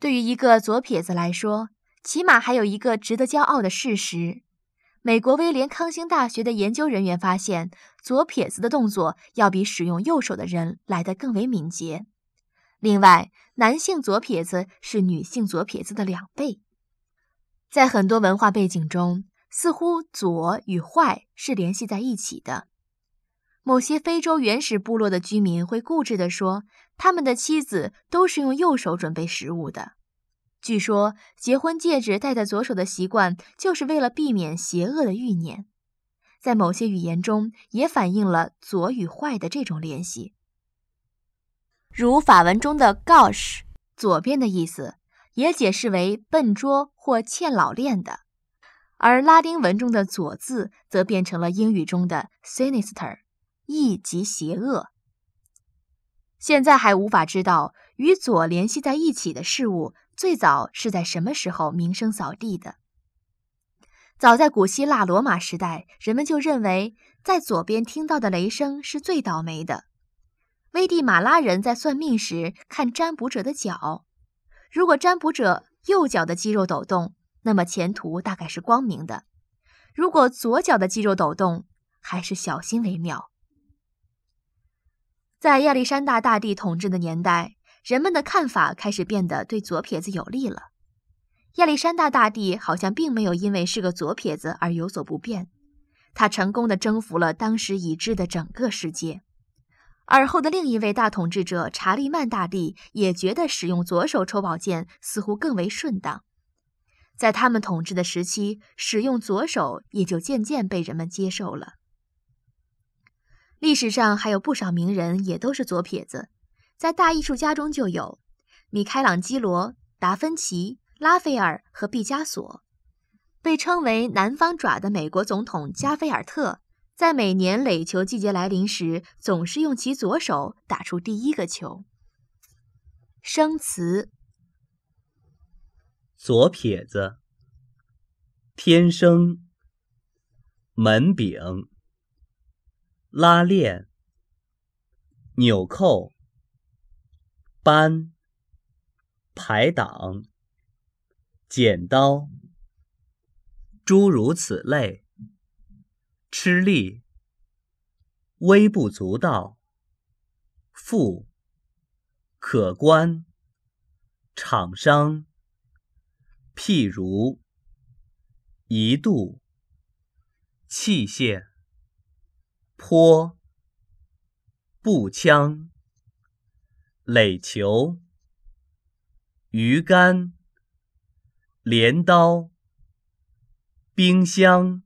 对于一个左撇子来说，起码还有一个值得骄傲的事实。美国威廉康星大学的研究人员发现，左撇子的动作要比使用右手的人来得更为敏捷。另外，男性左撇子是女性左撇子的两倍。在很多文化背景中，似乎左与坏是联系在一起的。某些非洲原始部落的居民会固执地说，他们的妻子都是用右手准备食物的。据说，结婚戒指戴在左手的习惯，就是为了避免邪恶的欲念。在某些语言中，也反映了左与坏的这种联系。如法文中的 g o s h 左边）的意思，也解释为笨拙或欠老练的；而拉丁文中的“左”字，则变成了英语中的 “sinister”，意即邪恶。现在还无法知道与左联系在一起的事物。最早是在什么时候名声扫地的？早在古希腊罗马时代，人们就认为在左边听到的雷声是最倒霉的。危地马拉人在算命时看占卜者的脚，如果占卜者右脚的肌肉抖动，那么前途大概是光明的；如果左脚的肌肉抖动，还是小心为妙。在亚历山大大帝统治的年代。人们的看法开始变得对左撇子有利了。亚历山大大帝好像并没有因为是个左撇子而有所不便，他成功的征服了当时已知的整个世界。而后的另一位大统治者查理曼大帝也觉得使用左手抽宝剑似乎更为顺当，在他们统治的时期，使用左手也就渐渐被人们接受了。历史上还有不少名人也都是左撇子。在大艺术家中就有米开朗基罗、达芬奇、拉斐尔和毕加索。被称为“南方爪”的美国总统加菲尔特，在每年垒球季节来临时，总是用其左手打出第一个球。生词：左撇子、天生、门柄、拉链、纽扣。班、排挡、剪刀，诸如此类。吃力、微不足道、富、可观、厂商、譬如、一度、器械、坡、步枪。垒球、鱼竿、镰刀、冰箱、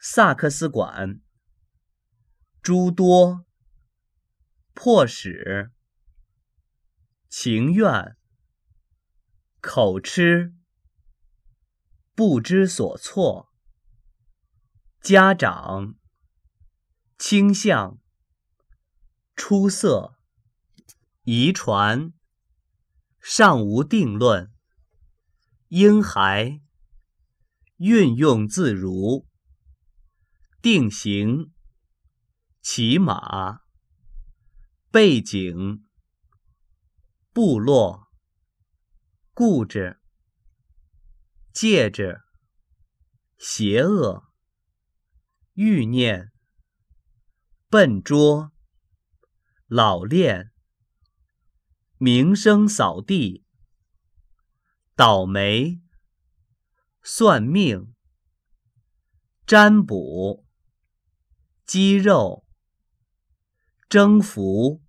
萨克斯管、诸多、迫使、情愿、口吃、不知所措、家长、倾向、出色。遗传尚无定论。婴孩运用自如。定型骑马。背景部落固执戒指邪恶欲念笨拙老练。名声扫地，倒霉，算命，占卜，肌肉，征服，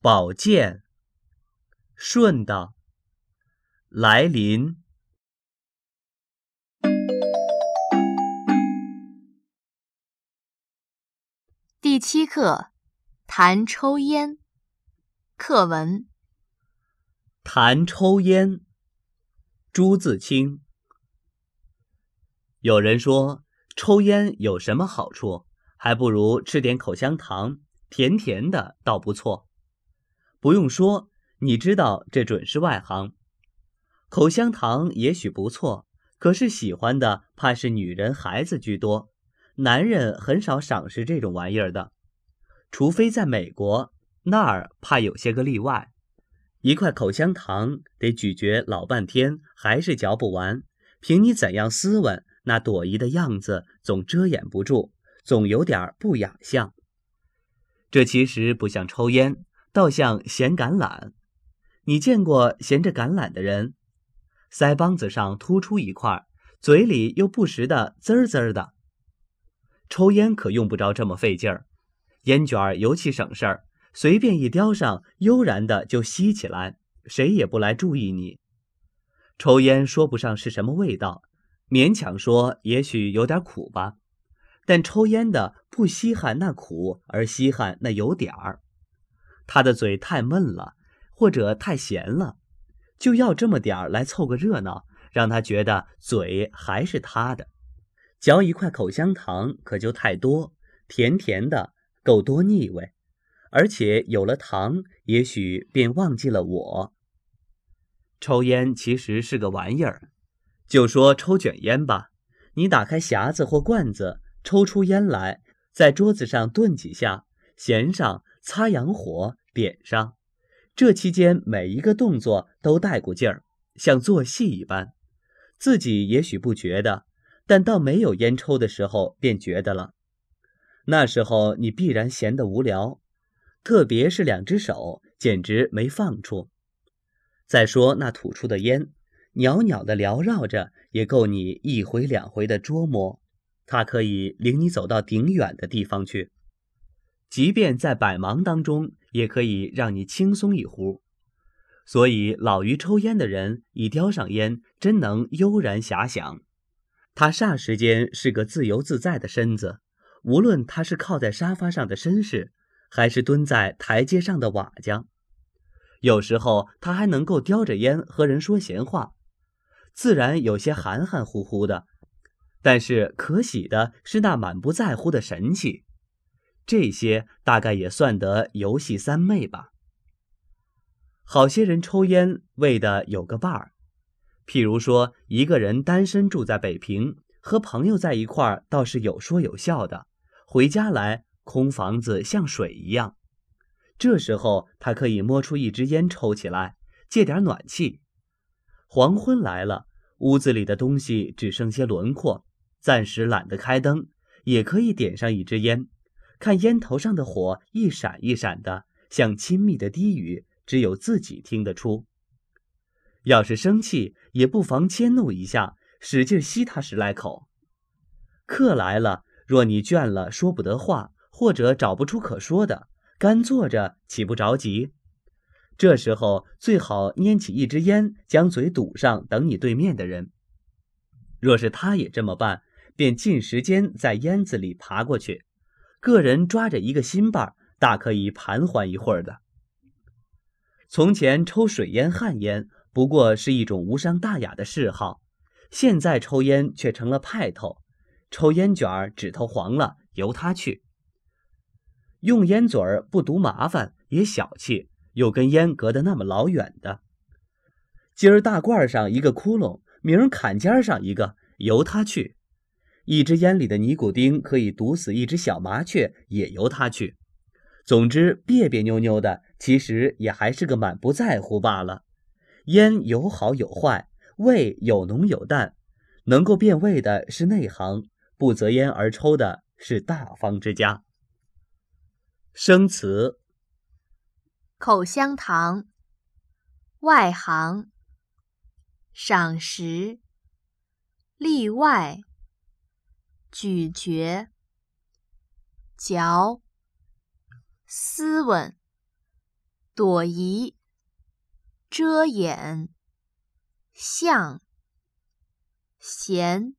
宝剑，顺的来临。第七课，谈抽烟。课文《谈抽烟》，朱自清。有人说抽烟有什么好处？还不如吃点口香糖，甜甜的倒不错。不用说，你知道这准是外行。口香糖也许不错，可是喜欢的怕是女人、孩子居多，男人很少赏识这种玩意儿的，除非在美国。那儿怕有些个例外，一块口香糖得咀嚼老半天还是嚼不完，凭你怎样斯文，那朵颐的样子总遮掩不住，总有点不雅相。这其实不像抽烟，倒像闲橄榄。你见过闲着橄榄的人，腮帮子上突出一块，嘴里又不时的滋儿滋儿的。抽烟可用不着这么费劲儿，烟卷尤其省事儿。随便一叼上，悠然的就吸起来，谁也不来注意你。抽烟说不上是什么味道，勉强说也许有点苦吧。但抽烟的不稀罕那苦，而稀罕那有点儿。他的嘴太闷了，或者太咸了，就要这么点儿来凑个热闹，让他觉得嘴还是他的。嚼一块口香糖可就太多，甜甜的够多腻味。而且有了糖，也许便忘记了我。抽烟其实是个玩意儿，就说抽卷烟吧，你打开匣子或罐子，抽出烟来，在桌子上顿几下，衔上，擦洋火，点上，这期间每一个动作都带过劲儿，像做戏一般，自己也许不觉得，但到没有烟抽的时候便觉得了，那时候你必然闲得无聊。特别是两只手，简直没放出。再说那吐出的烟，袅袅的缭绕着，也够你一回两回的捉摸。它可以领你走到顶远的地方去，即便在百忙当中，也可以让你轻松一呼。所以老于抽烟的人，一叼上烟，真能悠然遐想。他霎时间是个自由自在的身子，无论他是靠在沙发上的绅士。还是蹲在台阶上的瓦匠，有时候他还能够叼着烟和人说闲话，自然有些含含糊糊的，但是可喜的是那满不在乎的神气。这些大概也算得游戏三昧吧。好些人抽烟为的有个伴儿，譬如说一个人单身住在北平，和朋友在一块儿倒是有说有笑的，回家来。空房子像水一样，这时候他可以摸出一支烟抽起来，借点暖气。黄昏来了，屋子里的东西只剩些轮廓，暂时懒得开灯，也可以点上一支烟，看烟头上的火一闪一闪的，像亲密的低语，只有自己听得出。要是生气，也不妨迁怒一下，使劲吸他十来口。客来了，若你倦了，说不得话。或者找不出可说的，干坐着岂不着急？这时候最好拈起一支烟，将嘴堵上，等你对面的人。若是他也这么办，便尽时间在烟子里爬过去。个人抓着一个心儿，大可以盘桓一会儿的。从前抽水烟、旱烟，不过是一种无伤大雅的嗜好；现在抽烟却成了派头，抽烟卷儿指头黄了，由他去。用烟嘴儿不独麻烦，也小气，又跟烟隔得那么老远的。今儿大罐上一个窟窿，明儿坎肩上一个，由他去。一支烟里的尼古丁可以毒死一只小麻雀，也由他去。总之，别别扭扭的，其实也还是个满不在乎罢了。烟有好有坏，味有浓有淡，能够变味的是内行，不择烟而抽的是大方之家。生词：口香糖、外行、赏识、例外、咀嚼、嚼、斯文、朵颐，遮掩、像、咸、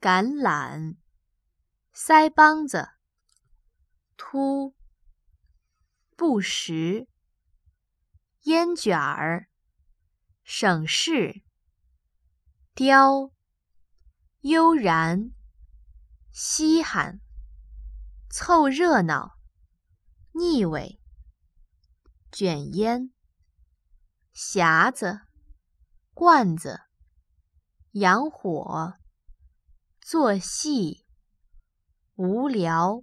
橄榄、腮帮子。秃不实，烟卷儿，省事，雕悠然，稀罕，凑热闹，腻味、卷烟，匣子，罐子，养火，做戏，无聊。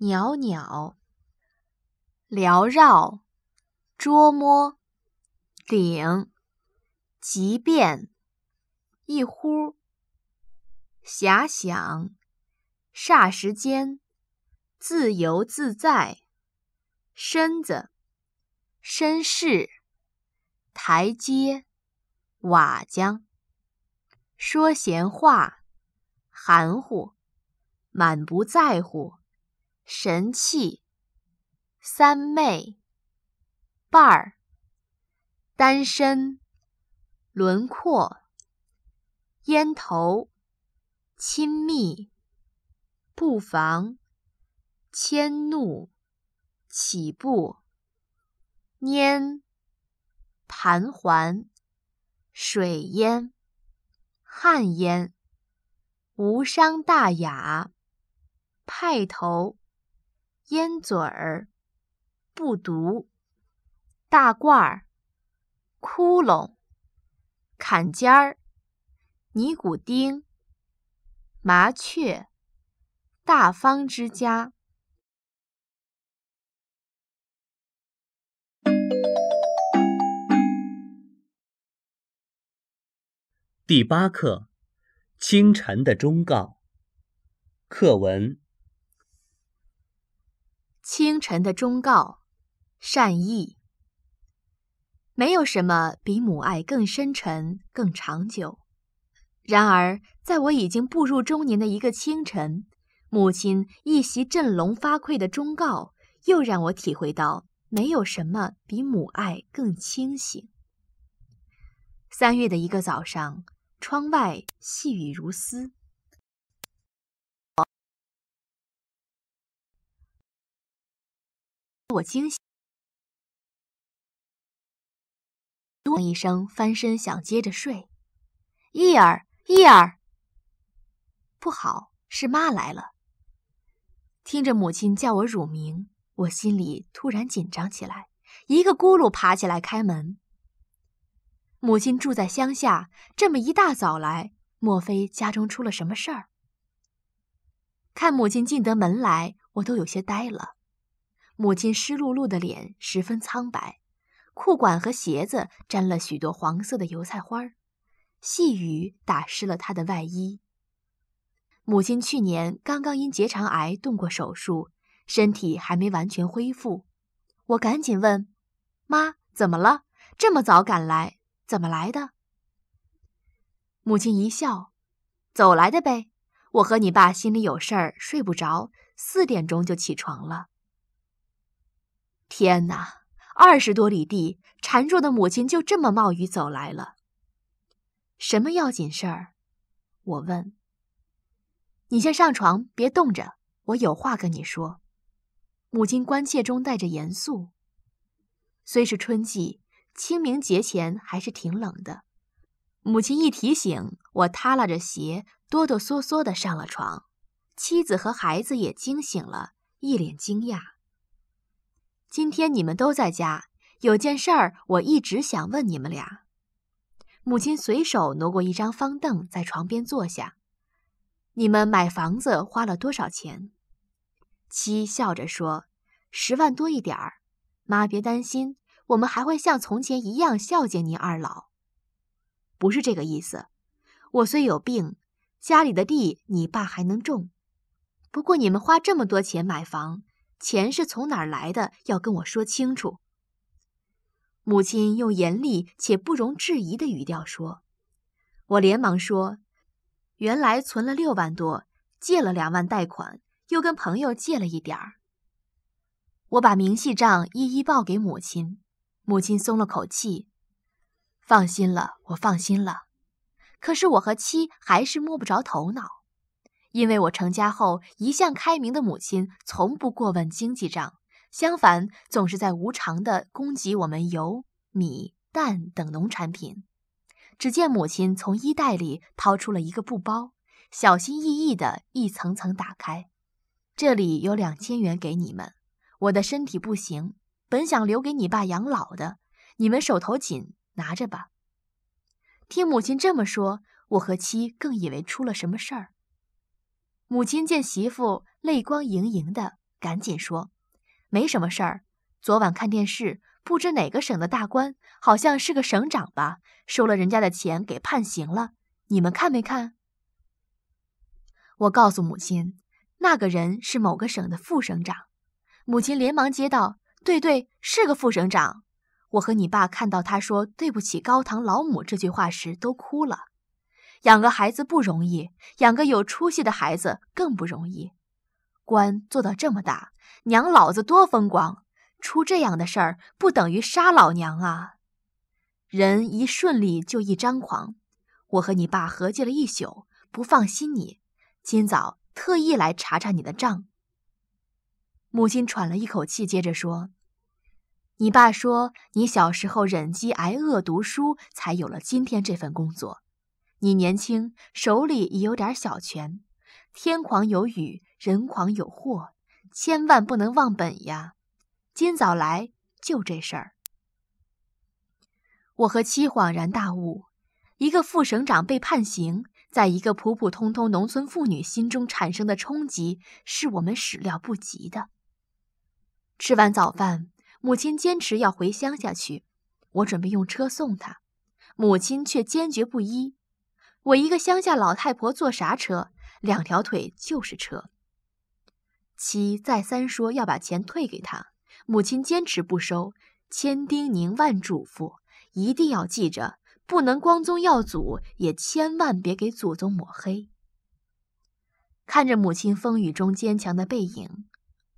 袅袅，缭绕，捉摸，顶，即便，一呼，遐想，霎时间，自由自在，身子，绅士，台阶，瓦匠，说闲话，含糊，满不在乎。神器，三妹、伴儿，单身，轮廓，烟头，亲密，不妨，迁怒，起步，蔫，盘桓，水烟，旱烟，无伤大雅，派头。烟嘴儿，不读；大罐儿，窟窿，坎尖儿，尼古丁，麻雀，大方之家。第八课，清晨的忠告，课文。清晨的忠告，善意。没有什么比母爱更深沉、更长久。然而，在我已经步入中年的一个清晨，母亲一席振聋发聩的忠告，又让我体会到没有什么比母爱更清醒。三月的一个早上，窗外细雨如丝。我惊喜，嘟一声，翻身想接着睡。益儿，益儿，不好，是妈来了。听着母亲叫我乳名，我心里突然紧张起来，一个咕噜爬起来开门。母亲住在乡下，这么一大早来，莫非家中出了什么事儿？看母亲进得门来，我都有些呆了。母亲湿漉漉的脸十分苍白，裤管和鞋子沾了许多黄色的油菜花细雨打湿了她的外衣。母亲去年刚刚因结肠癌动过手术，身体还没完全恢复。我赶紧问：“妈，怎么了？这么早赶来？怎么来的？”母亲一笑：“走来的呗。我和你爸心里有事儿，睡不着，四点钟就起床了。”天哪！二十多里地，孱弱的母亲就这么冒雨走来了。什么要紧事儿？我问。你先上床，别冻着。我有话跟你说。母亲关切中带着严肃。虽是春季，清明节前还是挺冷的。母亲一提醒，我耷拉着鞋，哆哆嗦嗦的上了床。妻子和孩子也惊醒了，一脸惊讶。今天你们都在家，有件事儿我一直想问你们俩。母亲随手挪过一张方凳，在床边坐下。你们买房子花了多少钱？七笑着说：“十万多一点儿。”妈，别担心，我们还会像从前一样孝敬您二老。不是这个意思，我虽有病，家里的地你爸还能种。不过你们花这么多钱买房。钱是从哪儿来的？要跟我说清楚。母亲用严厉且不容置疑的语调说：“我连忙说，原来存了六万多，借了两万贷款，又跟朋友借了一点儿。我把明细账一一报给母亲，母亲松了口气，放心了，我放心了。可是我和妻还是摸不着头脑。”因为我成家后，一向开明的母亲从不过问经济账，相反，总是在无偿的供给我们油、米、蛋等农产品。只见母亲从衣袋里掏出了一个布包，小心翼翼地一层层打开。这里有两千元给你们，我的身体不行，本想留给你爸养老的，你们手头紧，拿着吧。听母亲这么说，我和妻更以为出了什么事儿。母亲见媳妇泪光盈盈的，赶紧说：“没什么事儿，昨晚看电视，不知哪个省的大官，好像是个省长吧，收了人家的钱给判刑了。你们看没看？”我告诉母亲，那个人是某个省的副省长。母亲连忙接道：“对对，是个副省长。我和你爸看到他说‘对不起，高堂老母’这句话时，都哭了。”养个孩子不容易，养个有出息的孩子更不容易。官做到这么大，娘老子多风光，出这样的事儿不等于杀老娘啊！人一顺利就一张狂。我和你爸合计了一宿，不放心你，今早特意来查查你的账。母亲喘了一口气，接着说：“你爸说你小时候忍饥挨饿读书，才有了今天这份工作。”你年轻，手里也有点小权，天狂有雨，人狂有祸，千万不能忘本呀！今早来就这事儿。我和妻恍然大悟，一个副省长被判刑，在一个普普通通农村妇女心中产生的冲击，是我们始料不及的。吃完早饭，母亲坚持要回乡下去，我准备用车送她，母亲却坚决不依。我一个乡下老太婆坐啥车？两条腿就是车。妻再三说要把钱退给他，母亲坚持不收，千叮咛万嘱咐，一定要记着，不能光宗耀祖，也千万别给祖宗抹黑。看着母亲风雨中坚强的背影，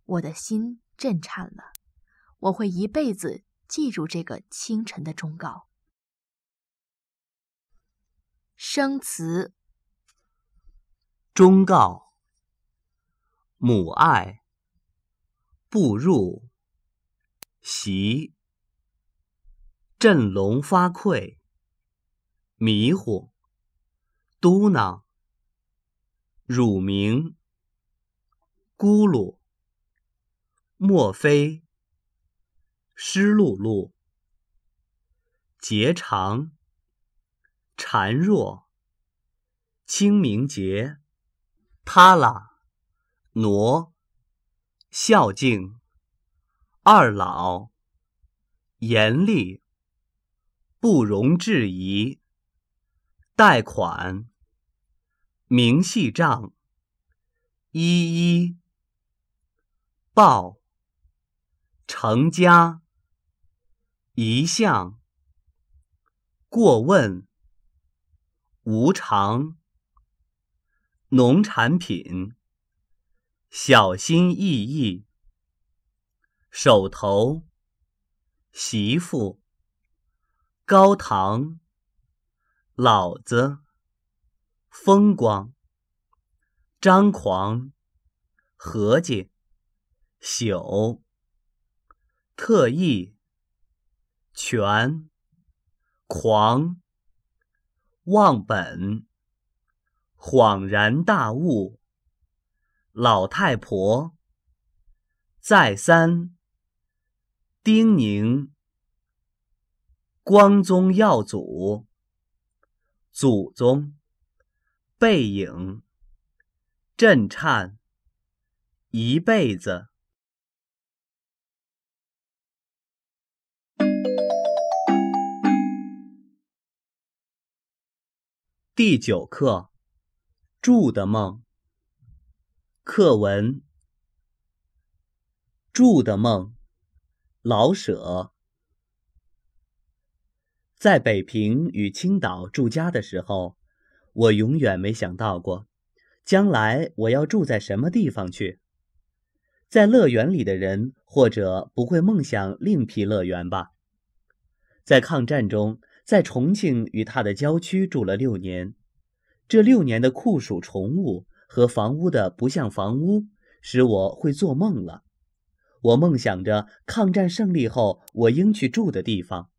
我的心震颤了，我会一辈子记住这个清晨的忠告。生词，忠告，母爱，步入，席，振聋发聩，迷糊，嘟囔，乳名，咕噜，莫非，湿漉漉，结肠。孱弱，清明节，塌了，挪，孝敬，二老，严厉，不容置疑，贷款，明细账，一一报，成家，一项，过问。无常，农产品，小心翼翼，手头，媳妇，高堂，老子，风光，张狂，合计，朽，特意，全，狂。忘本，恍然大悟，老太婆，再三，叮咛，光宗耀祖，祖宗，背影，震颤，一辈子。第九课《住的梦》课文《住的梦》，老舍。在北平与青岛住家的时候，我永远没想到过，将来我要住在什么地方去。在乐园里的人，或者不会梦想另辟乐园吧。在抗战中。在重庆与他的郊区住了六年，这六年的酷暑、重雾和房屋的不像房屋，使我会做梦了。我梦想着抗战胜利后我应去住的地方，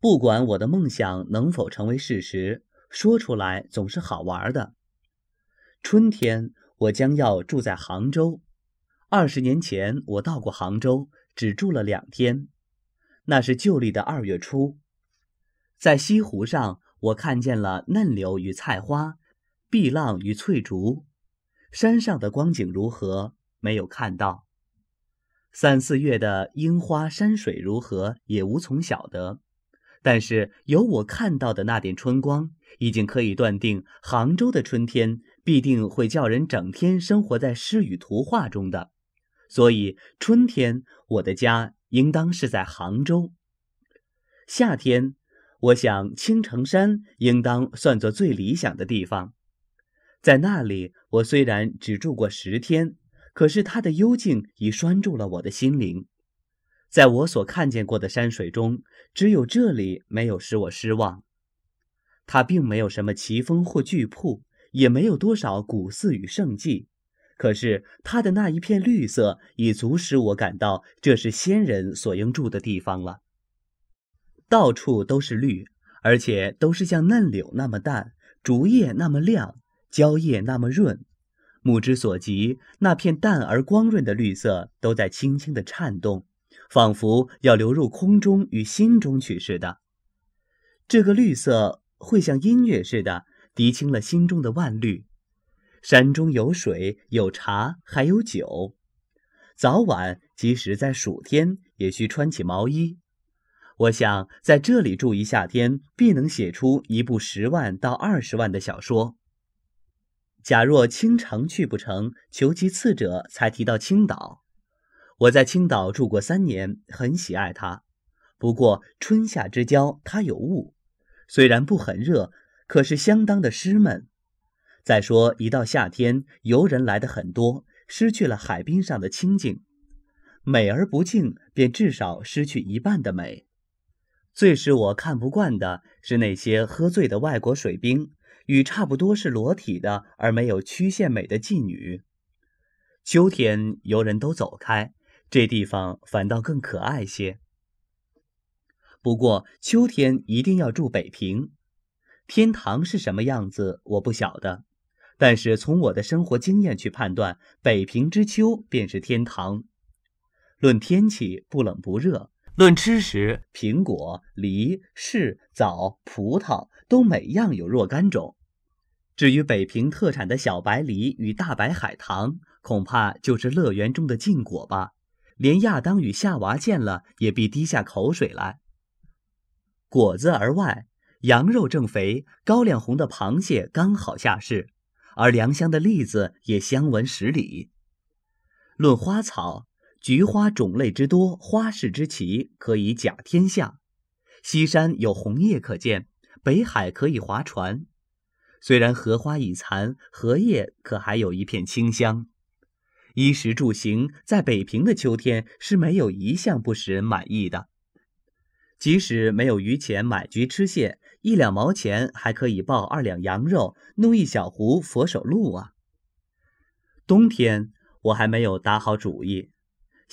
不管我的梦想能否成为事实，说出来总是好玩的。春天我将要住在杭州。二十年前我到过杭州，只住了两天，那是旧历的二月初。在西湖上，我看见了嫩柳与菜花，碧浪与翠竹。山上的光景如何，没有看到；三四月的樱花山水如何，也无从晓得。但是，有我看到的那点春光，已经可以断定，杭州的春天必定会叫人整天生活在诗与图画中的。所以，春天我的家应当是在杭州。夏天。我想，青城山应当算作最理想的地方。在那里，我虽然只住过十天，可是它的幽静已拴住了我的心灵。在我所看见过的山水中，只有这里没有使我失望。它并没有什么奇峰或巨瀑，也没有多少古寺与胜迹，可是它的那一片绿色已足使我感到这是仙人所应住的地方了。到处都是绿，而且都是像嫩柳那么淡，竹叶那么亮，蕉叶那么润。目之所及，那片淡而光润的绿色都在轻轻地颤动，仿佛要流入空中与心中去似的。这个绿色会像音乐似的涤清了心中的万绿。山中有水，有茶，还有酒。早晚，即使在暑天，也需穿起毛衣。我想在这里住一夏天，必能写出一部十万到二十万的小说。假若青城去不成，求其次者才提到青岛。我在青岛住过三年，很喜爱它。不过春夏之交，它有雾，虽然不很热，可是相当的湿闷。再说一到夏天，游人来的很多，失去了海滨上的清静，美而不静，便至少失去一半的美。最使我看不惯的是那些喝醉的外国水兵与差不多是裸体的而没有曲线美的妓女。秋天游人都走开，这地方反倒更可爱些。不过秋天一定要住北平，天堂是什么样子我不晓得，但是从我的生活经验去判断，北平之秋便是天堂。论天气，不冷不热。论吃食，苹果、梨、柿、枣、葡萄都每样有若干种。至于北平特产的小白梨与大白海棠，恐怕就是乐园中的禁果吧，连亚当与夏娃见了也必滴下口水来。果子而外，羊肉正肥，高粱红的螃蟹刚好下市，而良乡的栗子也香闻十里。论花草。菊花种类之多，花式之奇，可以甲天下。西山有红叶可见，北海可以划船。虽然荷花已残，荷叶可还有一片清香。衣食住行，在北平的秋天是没有一项不使人满意的。即使没有余钱买菊吃蟹，一两毛钱还可以抱二两羊肉，弄一小壶佛手露啊。冬天我还没有打好主意。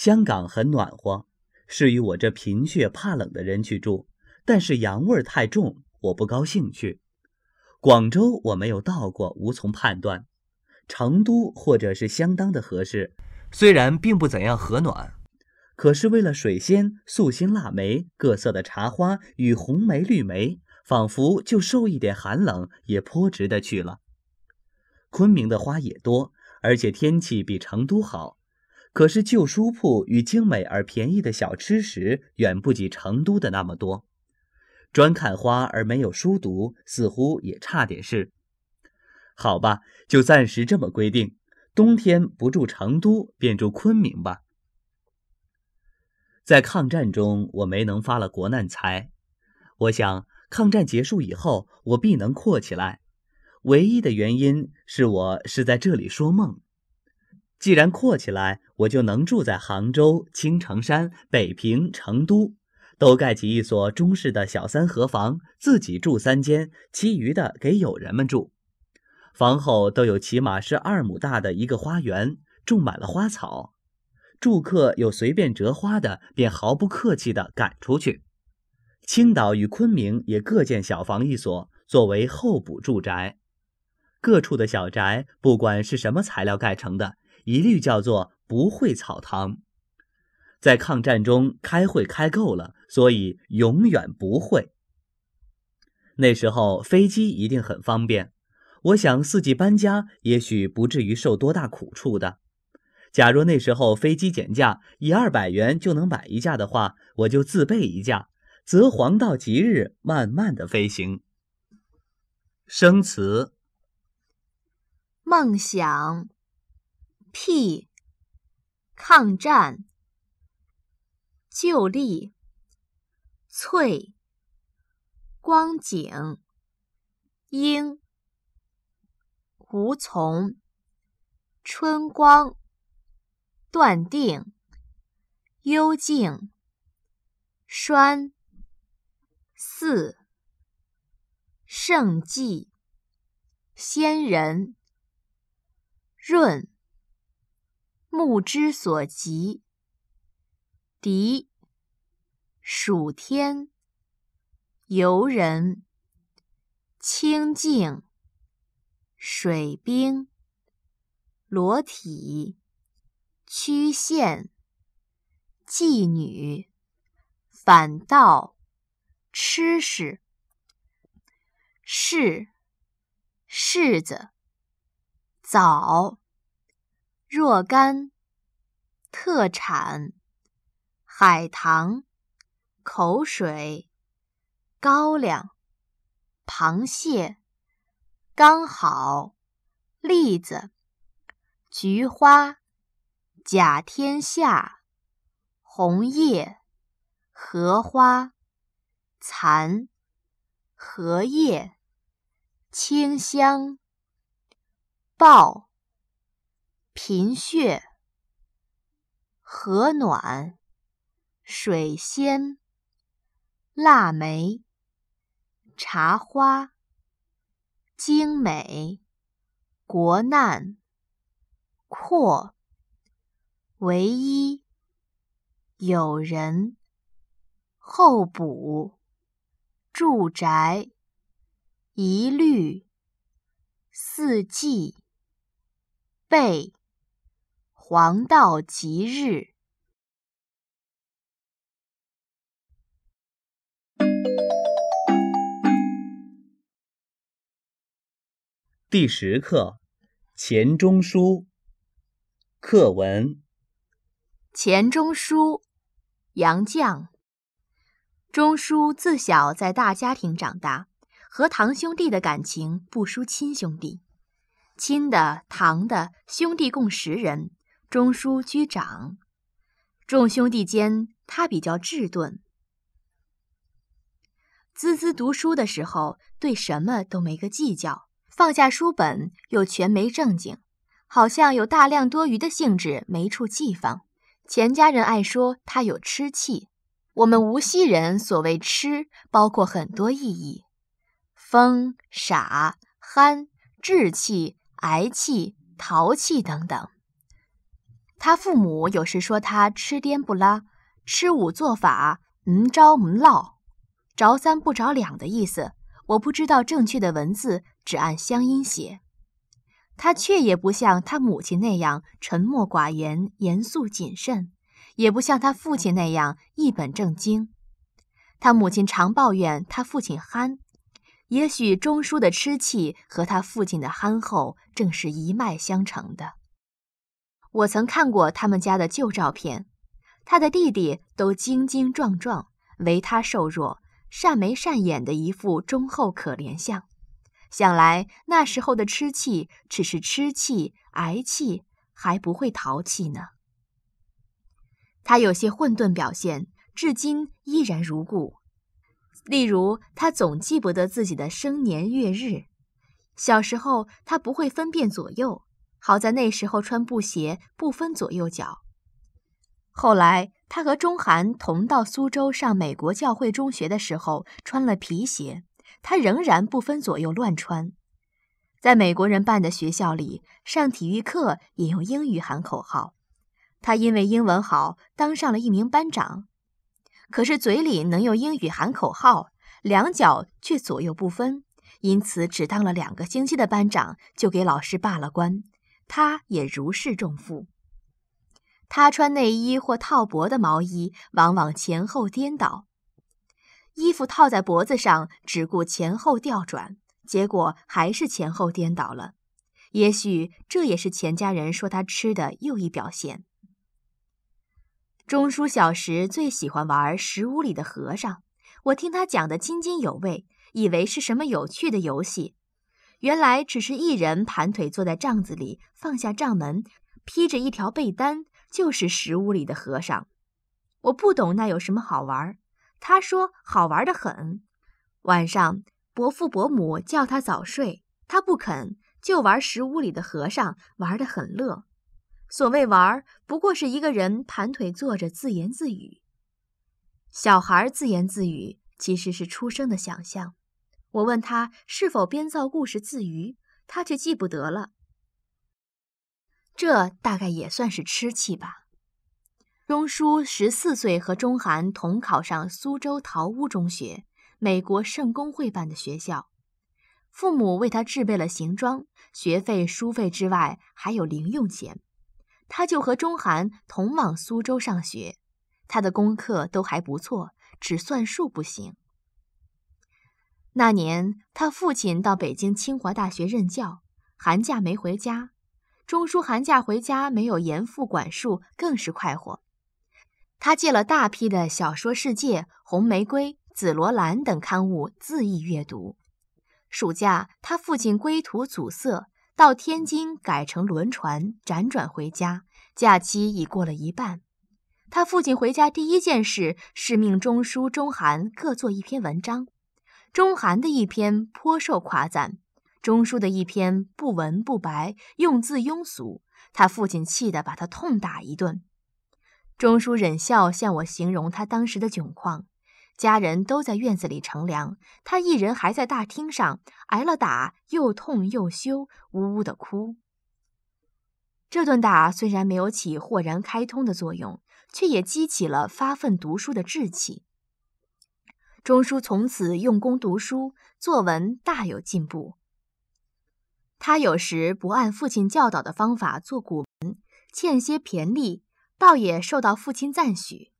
香港很暖和，适于我这贫血怕冷的人去住，但是洋味儿太重，我不高兴去。广州我没有到过，无从判断。成都或者是相当的合适，虽然并不怎样和暖，可是为了水仙、素心、腊梅、各色的茶花与红梅、绿梅，仿佛就受一点寒冷也颇值得去了。昆明的花也多，而且天气比成都好。可是旧书铺与精美而便宜的小吃食，远不及成都的那么多。专看花而没有书读，似乎也差点事。好吧，就暂时这么规定：冬天不住成都，便住昆明吧。在抗战中，我没能发了国难财。我想，抗战结束以后，我必能阔起来。唯一的原因是我是在这里说梦。既然阔起来，我就能住在杭州、青城山、北平、成都，都盖起一所中式的小三合房，自己住三间，其余的给友人们住。房后都有起码是二亩大的一个花园，种满了花草。住客有随便折花的，便毫不客气地赶出去。青岛与昆明也各建小房一所，作为候补住宅。各处的小宅，不管是什么材料盖成的。一律叫做不会草堂，在抗战中开会开够了，所以永远不会。那时候飞机一定很方便，我想四季搬家也许不至于受多大苦处的。假若那时候飞机减价，以二百元就能买一架的话，我就自备一架，则黄道吉日慢慢的飞行。生词：梦想。僻，抗战，旧历，翠，光景，应，无从，春光，断定，幽静，栓，四，圣迹，仙人，润。目之所及，敌、暑天、游人、清净、水兵、裸体、曲线、妓女、反倒、吃食、柿、柿子、枣。若干特产：海棠、口水、高粱、螃蟹、刚好、栗子、菊花、甲天下、红叶、荷花、蚕、荷叶、清香、爆。贫血，和暖，水仙，腊梅，茶花，精美，国难，扩，唯一，友人，候补，住宅，一律，四季，背。王道吉日，第十课，钱钟书。课文，钱钟书，杨绛。钟书自小在大家庭长大，和堂兄弟的感情不输亲兄弟。亲的、堂的兄弟共十人。中书居长，众兄弟间，他比较稚钝。孜孜读书的时候，对什么都没个计较；放下书本，又全没正经，好像有大量多余的兴致没处寄放。钱家人爱说他有痴气。我们无锡人所谓“痴”，包括很多意义：疯、傻、憨、稚气、癌气、淘气等等。他父母有时说他吃颠不拉，吃五做法没招没落，着三不着两的意思。我不知道正确的文字，只按乡音写。他却也不像他母亲那样沉默寡言、严肃谨慎，也不像他父亲那样一本正经。他母亲常抱怨他父亲憨，也许钟叔的痴气和他父亲的憨厚正是一脉相承的。我曾看过他们家的旧照片，他的弟弟都精精壮壮，唯他瘦弱，善眉善眼的一副忠厚可怜相。想来那时候的痴气只是痴气、挨气，还不会淘气呢。他有些混沌表现，至今依然如故。例如，他总记不得自己的生年月日；小时候，他不会分辨左右。好在那时候穿布鞋不分左右脚。后来他和钟涵同到苏州上美国教会中学的时候，穿了皮鞋，他仍然不分左右乱穿。在美国人办的学校里上体育课也用英语喊口号，他因为英文好当上了一名班长。可是嘴里能用英语喊口号，两脚却左右不分，因此只当了两个星期的班长就给老师罢了官。他也如释重负。他穿内衣或套脖的毛衣，往往前后颠倒；衣服套在脖子上，只顾前后调转，结果还是前后颠倒了。也许这也是钱家人说他吃的又一表现。钟书小时最喜欢玩《十屋里的和尚》，我听他讲得津津有味，以为是什么有趣的游戏。原来只是一人盘腿坐在帐子里，放下帐门，披着一条被单，就是十屋里的和尚。我不懂那有什么好玩他说好玩的很。晚上伯父伯母叫他早睡，他不肯，就玩十屋里的和尚，玩得很乐。所谓玩，不过是一个人盘腿坐着自言自语。小孩自言自语，其实是出生的想象。我问他是否编造故事自娱，他却记不得了。这大概也算是痴气吧。钟书十四岁和钟涵同考上苏州桃屋中学，美国圣公会办的学校，父母为他置备了行装，学费、书费之外还有零用钱，他就和钟涵同往苏州上学。他的功课都还不错，只算术不行。那年，他父亲到北京清华大学任教，寒假没回家。钟书寒假回家，没有严父管束，更是快活。他借了大批的小说世界、红玫瑰、紫罗兰等刊物，恣意阅读。暑假，他父亲归途阻塞，到天津改乘轮船，辗转回家。假期已过了一半。他父亲回家第一件事是命钟书、钟韩各做一篇文章。钟韩的一篇颇受夸赞，钟书的一篇不文不白，用字庸俗。他父亲气得把他痛打一顿。钟书忍笑向我形容他当时的窘况：家人都在院子里乘凉，他一人还在大厅上挨了打，又痛又羞，呜呜的哭。这顿打虽然没有起豁然开通的作用，却也激起了发奋读书的志气。钟书从此用功读书，作文大有进步。他有时不按父亲教导的方法做古文，欠些便宜倒也受到父亲赞许。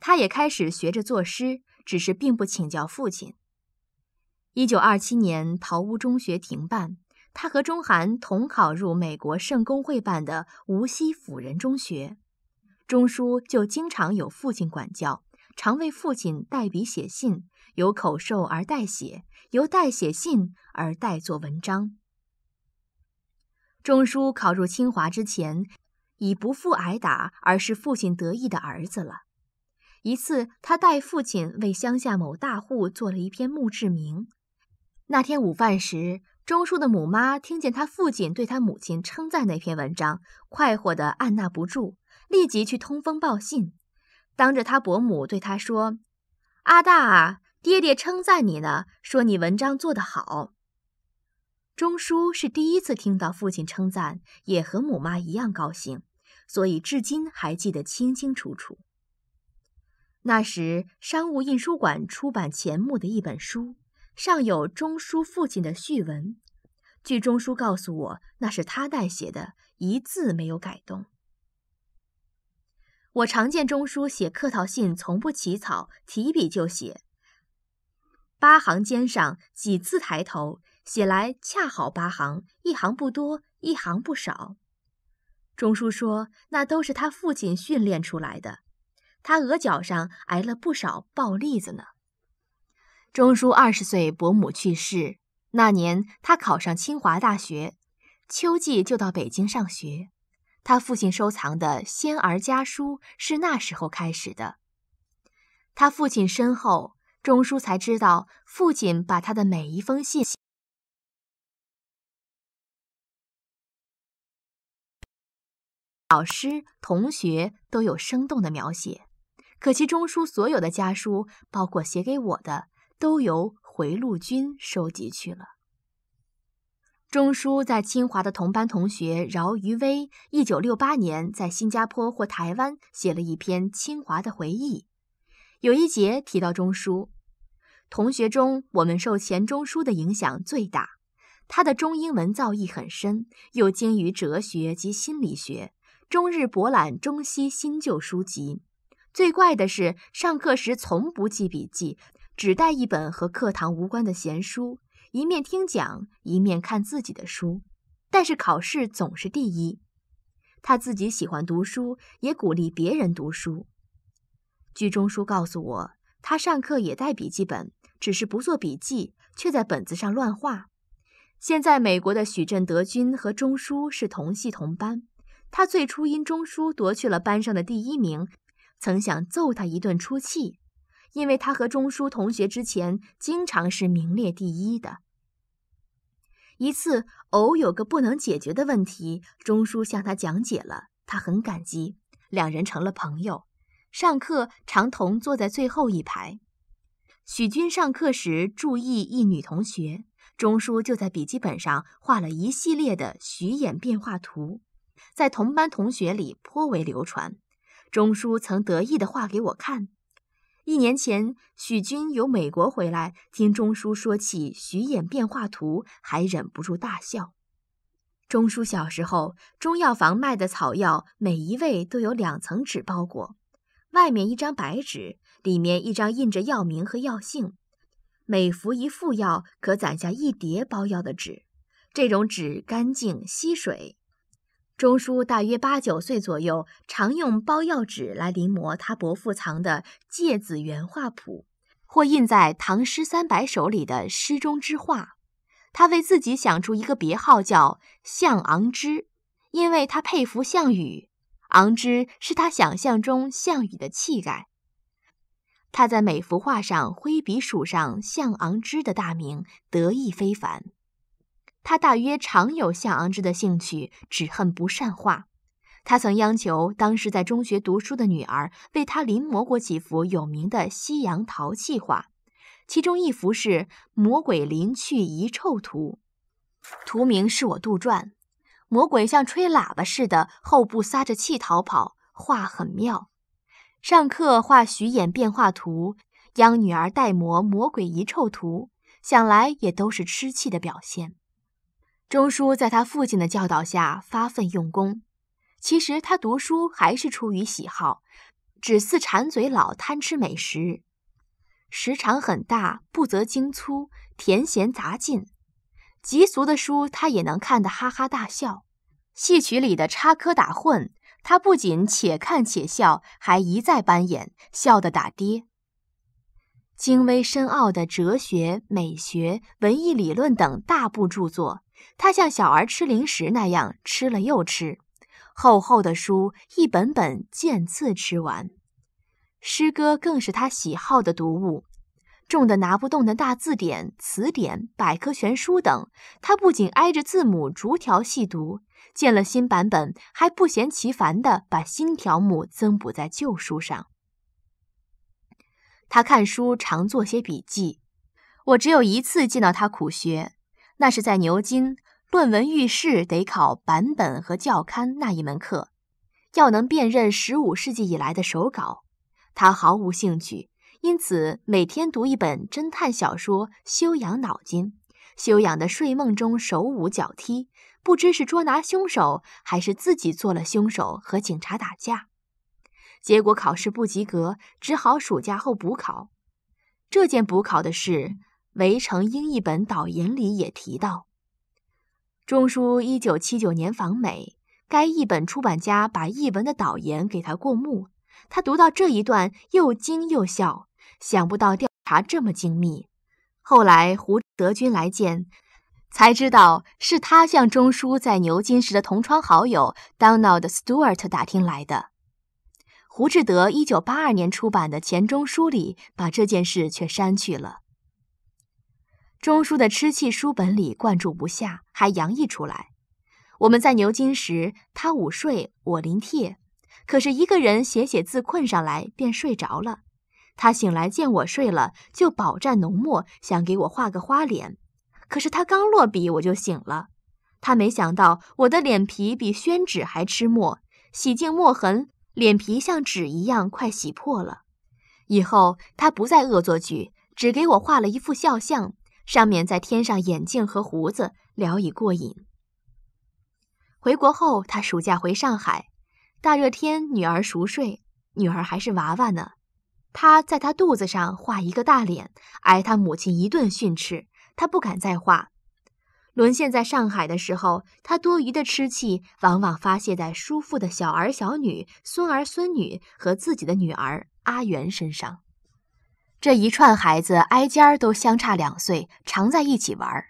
他也开始学着作诗，只是并不请教父亲。一九二七年，陶屋中学停办，他和钟涵同考入美国圣公会办的无锡辅仁中学，钟书就经常有父亲管教。常为父亲代笔写信，由口授而代写，由代写信而代作文章。钟书考入清华之前，已不复挨打，而是父亲得意的儿子了。一次，他代父亲为乡下某大户做了一篇墓志铭。那天午饭时，钟书的母妈听见他父亲对他母亲称赞那篇文章，快活的按捺不住，立即去通风报信。当着他伯母对他说：“阿大啊，爹爹称赞你呢，说你文章做得好。”钟书是第一次听到父亲称赞，也和母妈一样高兴，所以至今还记得清清楚楚。那时商务印书馆出版钱穆的一本书，上有钟书父亲的序文，据钟书告诉我，那是他代写的，一字没有改动。我常见钟书写客套信，从不起草，提笔就写。八行肩上，几字抬头，写来恰好八行，一行不多，一行不少。钟书说，那都是他父亲训练出来的，他额角上挨了不少暴栗子呢。钟书二十岁，伯母去世那年，他考上清华大学，秋季就到北京上学。他父亲收藏的《仙儿家书》是那时候开始的。他父亲身后，钟叔才知道父亲把他的每一封信，老师、同学都有生动的描写。可惜钟书所有的家书，包括写给我的，都由回路君收集去了。钟书在清华的同班同学饶于威，一九六八年在新加坡或台湾写了一篇清华的回忆，有一节提到钟书，同学中我们受钱钟书的影响最大，他的中英文造诣很深，又精于哲学及心理学，终日博览中西新旧书籍。最怪的是上课时从不记笔记，只带一本和课堂无关的闲书。一面听讲，一面看自己的书，但是考试总是第一。他自己喜欢读书，也鼓励别人读书。据钟书告诉我，他上课也带笔记本，只是不做笔记，却在本子上乱画。现在美国的许振德君和钟书是同系同班，他最初因钟书夺去了班上的第一名，曾想揍他一顿出气。因为他和钟书同学之前经常是名列第一的。一次偶有个不能解决的问题，钟书向他讲解了，他很感激，两人成了朋友。上课常同坐在最后一排。许君上课时注意一女同学，钟书就在笔记本上画了一系列的许眼变化图，在同班同学里颇为流传。钟书曾得意地画给我看。一年前，许军由美国回来，听钟叔说起徐衍变化图，还忍不住大笑。钟叔小时候，中药房卖的草药，每一味都有两层纸包裹，外面一张白纸，里面一张印着药名和药性。每服一副药，可攒下一叠包药的纸。这种纸干净，吸水。钟书大约八九岁左右，常用包药纸来临摹他伯父藏的《芥子园画谱》，或印在《唐诗三百首》里的诗中之画。他为自己想出一个别号，叫项昂之，因为他佩服项羽。昂之是他想象中项羽的气概。他在每幅画上挥笔署上“项昂之”的大名，得意非凡。他大约常有向昂志的兴趣，只恨不善画。他曾央求当时在中学读书的女儿为他临摹过几幅有名的西洋陶器画，其中一幅是《魔鬼临去遗臭图》，图名是我杜撰。魔鬼像吹喇叭似的后部撒着气逃跑，画很妙。上课画徐衍变化图，央女儿代模《魔鬼遗臭图》，想来也都是痴气的表现。钟书在他父亲的教导下发奋用功，其实他读书还是出于喜好，只似馋嘴老贪吃美食，时长很大，不择精粗，甜咸杂尽。极俗的书他也能看得哈哈大笑。戏曲里的插科打诨，他不仅且看且笑，还一再扮演，笑得打跌。精微深奥的哲学、美学、文艺理论等大部著作。他像小儿吃零食那样吃了又吃，厚厚的书一本本渐次吃完。诗歌更是他喜好的读物，重的拿不动的大字典、词典、百科全书等，他不仅挨着字母逐条细读，见了新版本还不嫌其烦的把新条目增补在旧书上。他看书常做些笔记，我只有一次见到他苦学。那是在牛津，论文预试得考版本和教刊那一门课，要能辨认十五世纪以来的手稿，他毫无兴趣，因此每天读一本侦探小说修养脑筋，修养的睡梦中手舞脚踢，不知是捉拿凶手还是自己做了凶手和警察打架，结果考试不及格，只好暑假后补考，这件补考的事。《围城》英译本导言里也提到，钟书1979年访美，该译本出版家把译文的导言给他过目，他读到这一段又惊又笑，想不到调查这么精密。后来胡德军来见，才知道是他向钟书在牛津时的同窗好友 Donald Stewart 打听来的。胡志德1982年出版的《钱钟书》里把这件事却删去了。钟书的痴气，书本里灌注不下，还洋溢出来。我们在牛津时，他午睡，我临帖。可是一个人写写字困上来便睡着了。他醒来见我睡了，就饱蘸浓墨，想给我画个花脸。可是他刚落笔，我就醒了。他没想到我的脸皮比宣纸还吃墨，洗净墨痕，脸皮像纸一样快洗破了。以后他不再恶作剧，只给我画了一幅肖像。上面再添上眼镜和胡子，聊以过瘾。回国后，他暑假回上海，大热天，女儿熟睡，女儿还是娃娃呢。他在她肚子上画一个大脸，挨他母亲一顿训斥，他不敢再画。沦陷在上海的时候，他多余的痴气往往发泄在叔父的小儿小女、孙儿孙女和自己的女儿阿元身上。这一串孩子挨家都相差两岁，常在一起玩儿。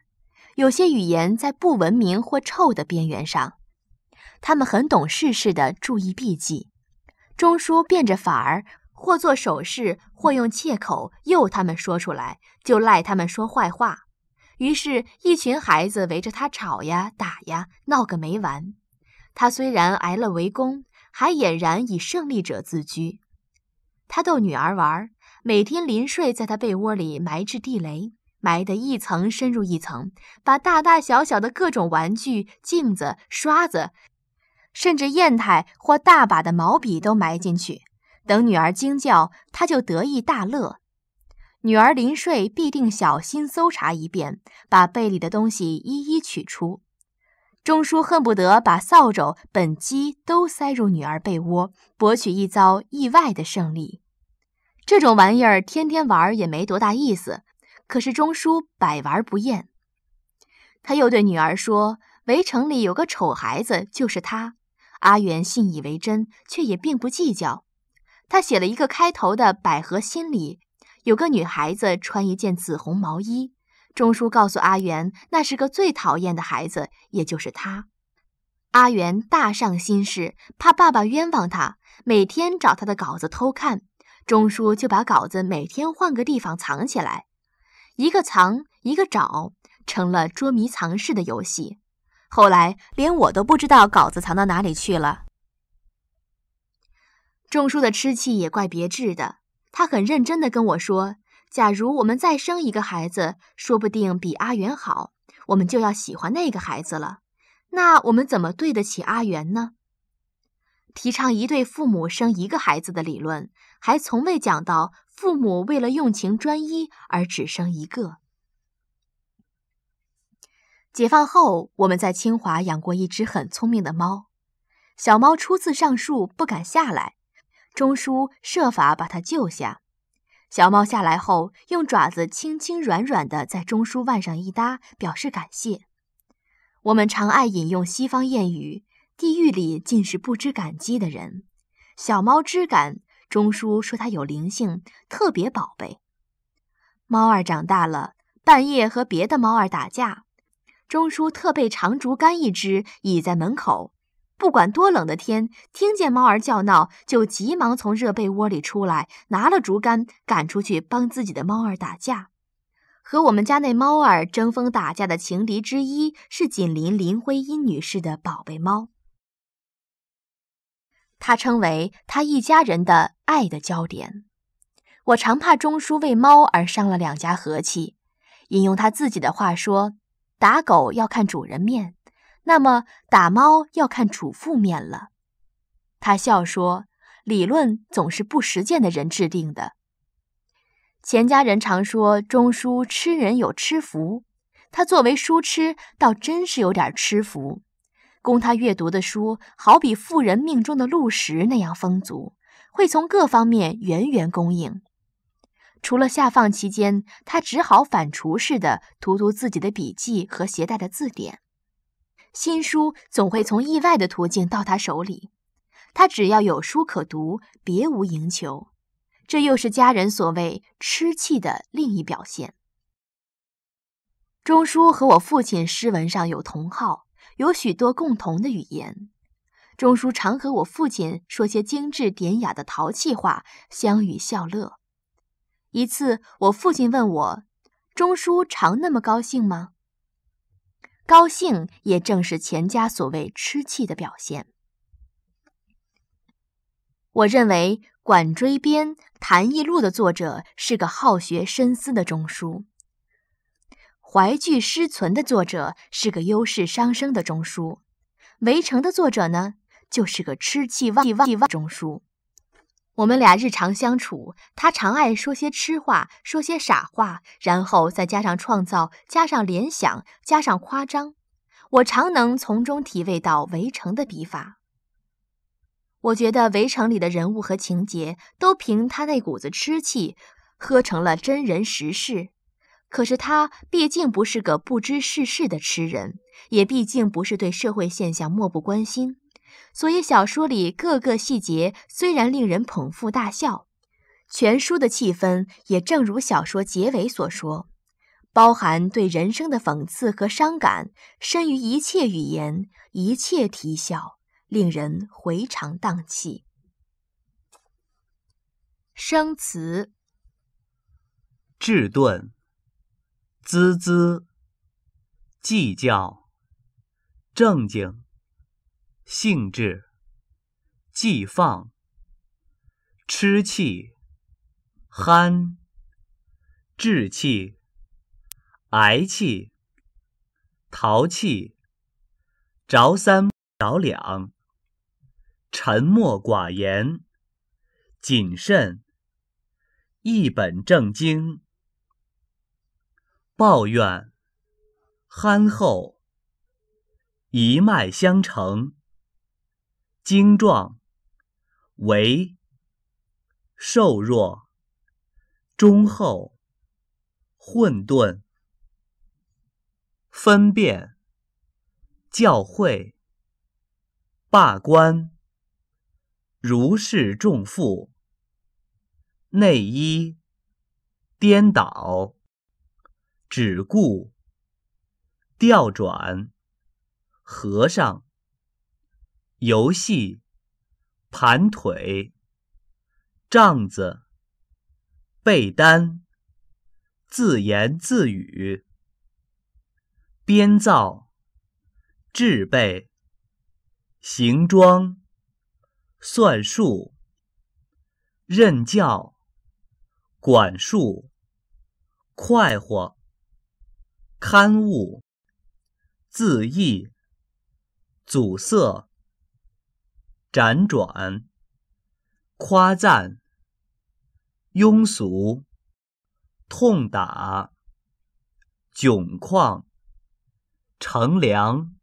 有些语言在不文明或臭的边缘上，他们很懂事事的注意避忌。钟叔变着法儿，或做手势，或用切口诱他们说出来，就赖他们说坏话。于是，一群孩子围着他吵呀、打呀，闹个没完。他虽然挨了围攻，还俨然以胜利者自居。他逗女儿玩每天临睡，在他被窝里埋置地雷，埋得一层深入一层，把大大小小的各种玩具、镜子、刷子，甚至砚台或大把的毛笔都埋进去。等女儿惊叫，他就得意大乐。女儿临睡必定小心搜查一遍，把被里的东西一一取出。钟叔恨不得把扫帚、本机都塞入女儿被窝，博取一遭意外的胜利。这种玩意儿天天玩也没多大意思，可是钟叔百玩不厌。他又对女儿说：“围城里有个丑孩子，就是他。”阿元信以为真，却也并不计较。他写了一个开头的：“百合心里有个女孩子，穿一件紫红毛衣。”钟叔告诉阿元，那是个最讨厌的孩子，也就是他。阿元大上心事，怕爸爸冤枉他，每天找他的稿子偷看。钟叔就把稿子每天换个地方藏起来，一个藏一个找，成了捉迷藏式的游戏。后来连我都不知道稿子藏到哪里去了。钟叔的吃气也怪别致的，他很认真地跟我说：“假如我们再生一个孩子，说不定比阿元好，我们就要喜欢那个孩子了。那我们怎么对得起阿元呢？”提倡一对父母生一个孩子的理论。还从未讲到父母为了用情专一而只生一个。解放后，我们在清华养过一只很聪明的猫。小猫初次上树不敢下来，钟叔设法把它救下。小猫下来后，用爪子轻轻软软的在钟叔腕上一搭，表示感谢。我们常爱引用西方谚语：“地狱里尽是不知感激的人。”小猫之感。钟叔说它有灵性，特别宝贝。猫儿长大了，半夜和别的猫儿打架，钟叔特备长竹竿一只，倚在门口。不管多冷的天，听见猫儿叫闹，就急忙从热被窝里出来，拿了竹竿赶出去帮自己的猫儿打架。和我们家那猫儿争锋打架的情敌之一，是紧邻林徽因女士的宝贝猫。他称为他一家人的爱的焦点。我常怕钟书为猫而伤了两家和气。引用他自己的话说：“打狗要看主人面，那么打猫要看主妇面了。”他笑说：“理论总是不实践的人制定的。”钱家人常说钟书吃人有吃福，他作为书痴，倒真是有点吃福。供他阅读的书，好比富人命中的禄食那样丰足，会从各方面源源供应。除了下放期间，他只好反刍似的读读自己的笔记和携带的字典。新书总会从意外的途径到他手里。他只要有书可读，别无营求。这又是家人所谓痴气的另一表现。钟书和我父亲诗文上有同好。有许多共同的语言，钟书常和我父亲说些精致典雅的淘气话，相与笑乐。一次，我父亲问我：“钟书常那么高兴吗？”高兴也正是钱家所谓痴气的表现。我认为《管锥编》《谈艺录》的作者是个好学深思的钟书。怀具失存的作者是个忧世伤生的中枢，《围城》的作者呢，就是个吃气妄旺旺中枢。我们俩日常相处，他常爱说些痴话，说些傻话，然后再加上创造，加上联想，加上夸张。我常能从中体味到《围城》的笔法。我觉得《围城》里的人物和情节，都凭他那股子痴气，喝成了真人实事。可是他毕竟不是个不知世事的痴人，也毕竟不是对社会现象漠不关心，所以小说里各个细节虽然令人捧腹大笑，全书的气氛也正如小说结尾所说，包含对人生的讽刺和伤感，深于一切语言，一切啼笑，令人回肠荡气。生词，智顿。滋滋，计较，正经，兴致，既放，吃气，憨，志气，挨气，淘气，着三着两，沉默寡言，谨慎，一本正经。抱怨，憨厚，一脉相承，精壮，为、瘦弱，忠厚，混沌，分辨，教会，罢官，如释重负，内衣，颠倒。只顾调转和尚游戏盘腿帐子被单自言自语编造制备行装算术任教管束快活。刊物、字义、阻塞、辗转、夸赞、庸俗、痛打、窘况、乘凉、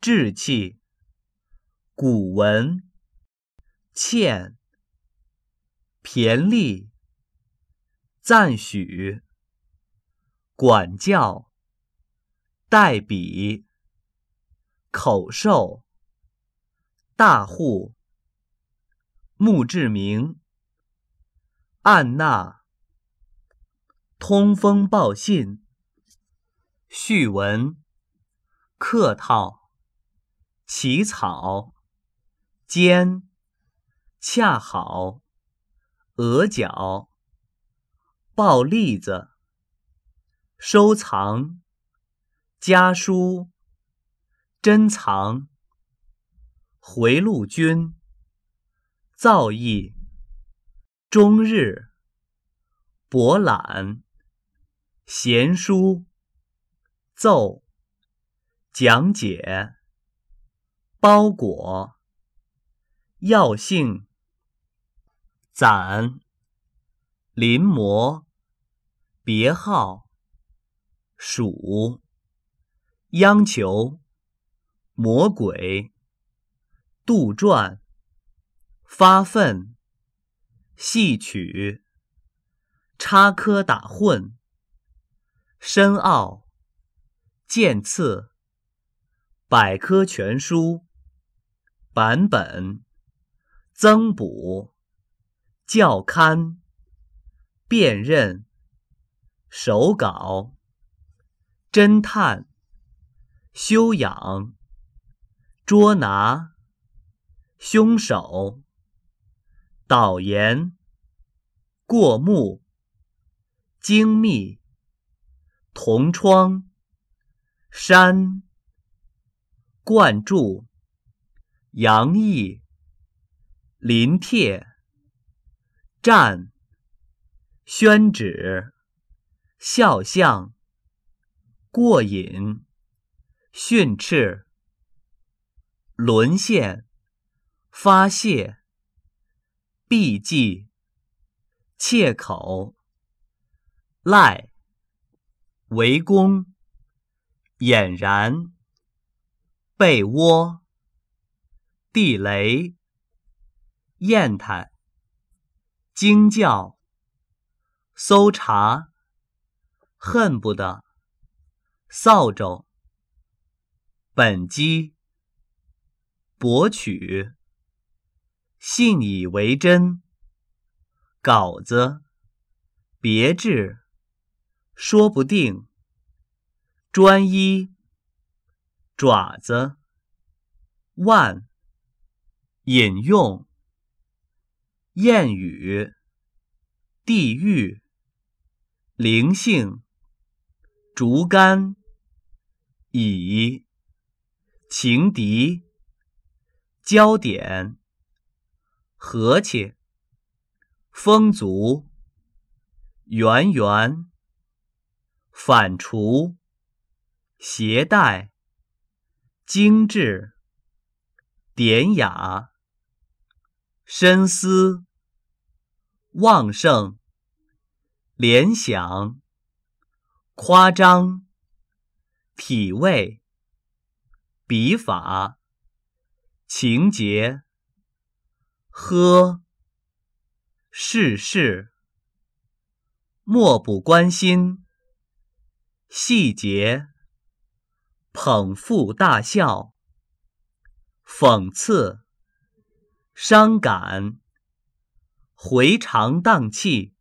志气、古文、欠、骈俪，赞许。管教、代笔、口授、大户、墓志铭、按捺、通风报信、序文、客套、起草、尖、恰好、额角、抱栗子。收藏、家书、珍藏、回路君、造诣、终日、博览、闲书、奏、讲解、包裹、药性、攒、临摹、别号。鼠，央求，魔鬼，杜撰，发愤，戏曲，插科打诨，深奥，见次，百科全书，版本，增补，教刊，辨认，手稿。侦探，修养，捉拿凶手，导言，过目，精密，同窗，山，灌注，洋溢，临帖，站、宣纸，肖像。过瘾，训斥，沦陷，发泄，避忌，切口，赖，围攻，俨然，被窝，地雷，砚台，惊叫，搜查，恨不得。扫帚，本机博取，信以为真，稿子别致，说不定专一爪子腕引用谚语，地狱灵性竹竿。以情敌焦点和气风足圆圆反刍携带精致典雅深思旺盛联想夸张。体味、笔法、情节、呵、世事，漠不关心，细节，捧腹大笑，讽刺，伤感，回肠荡气。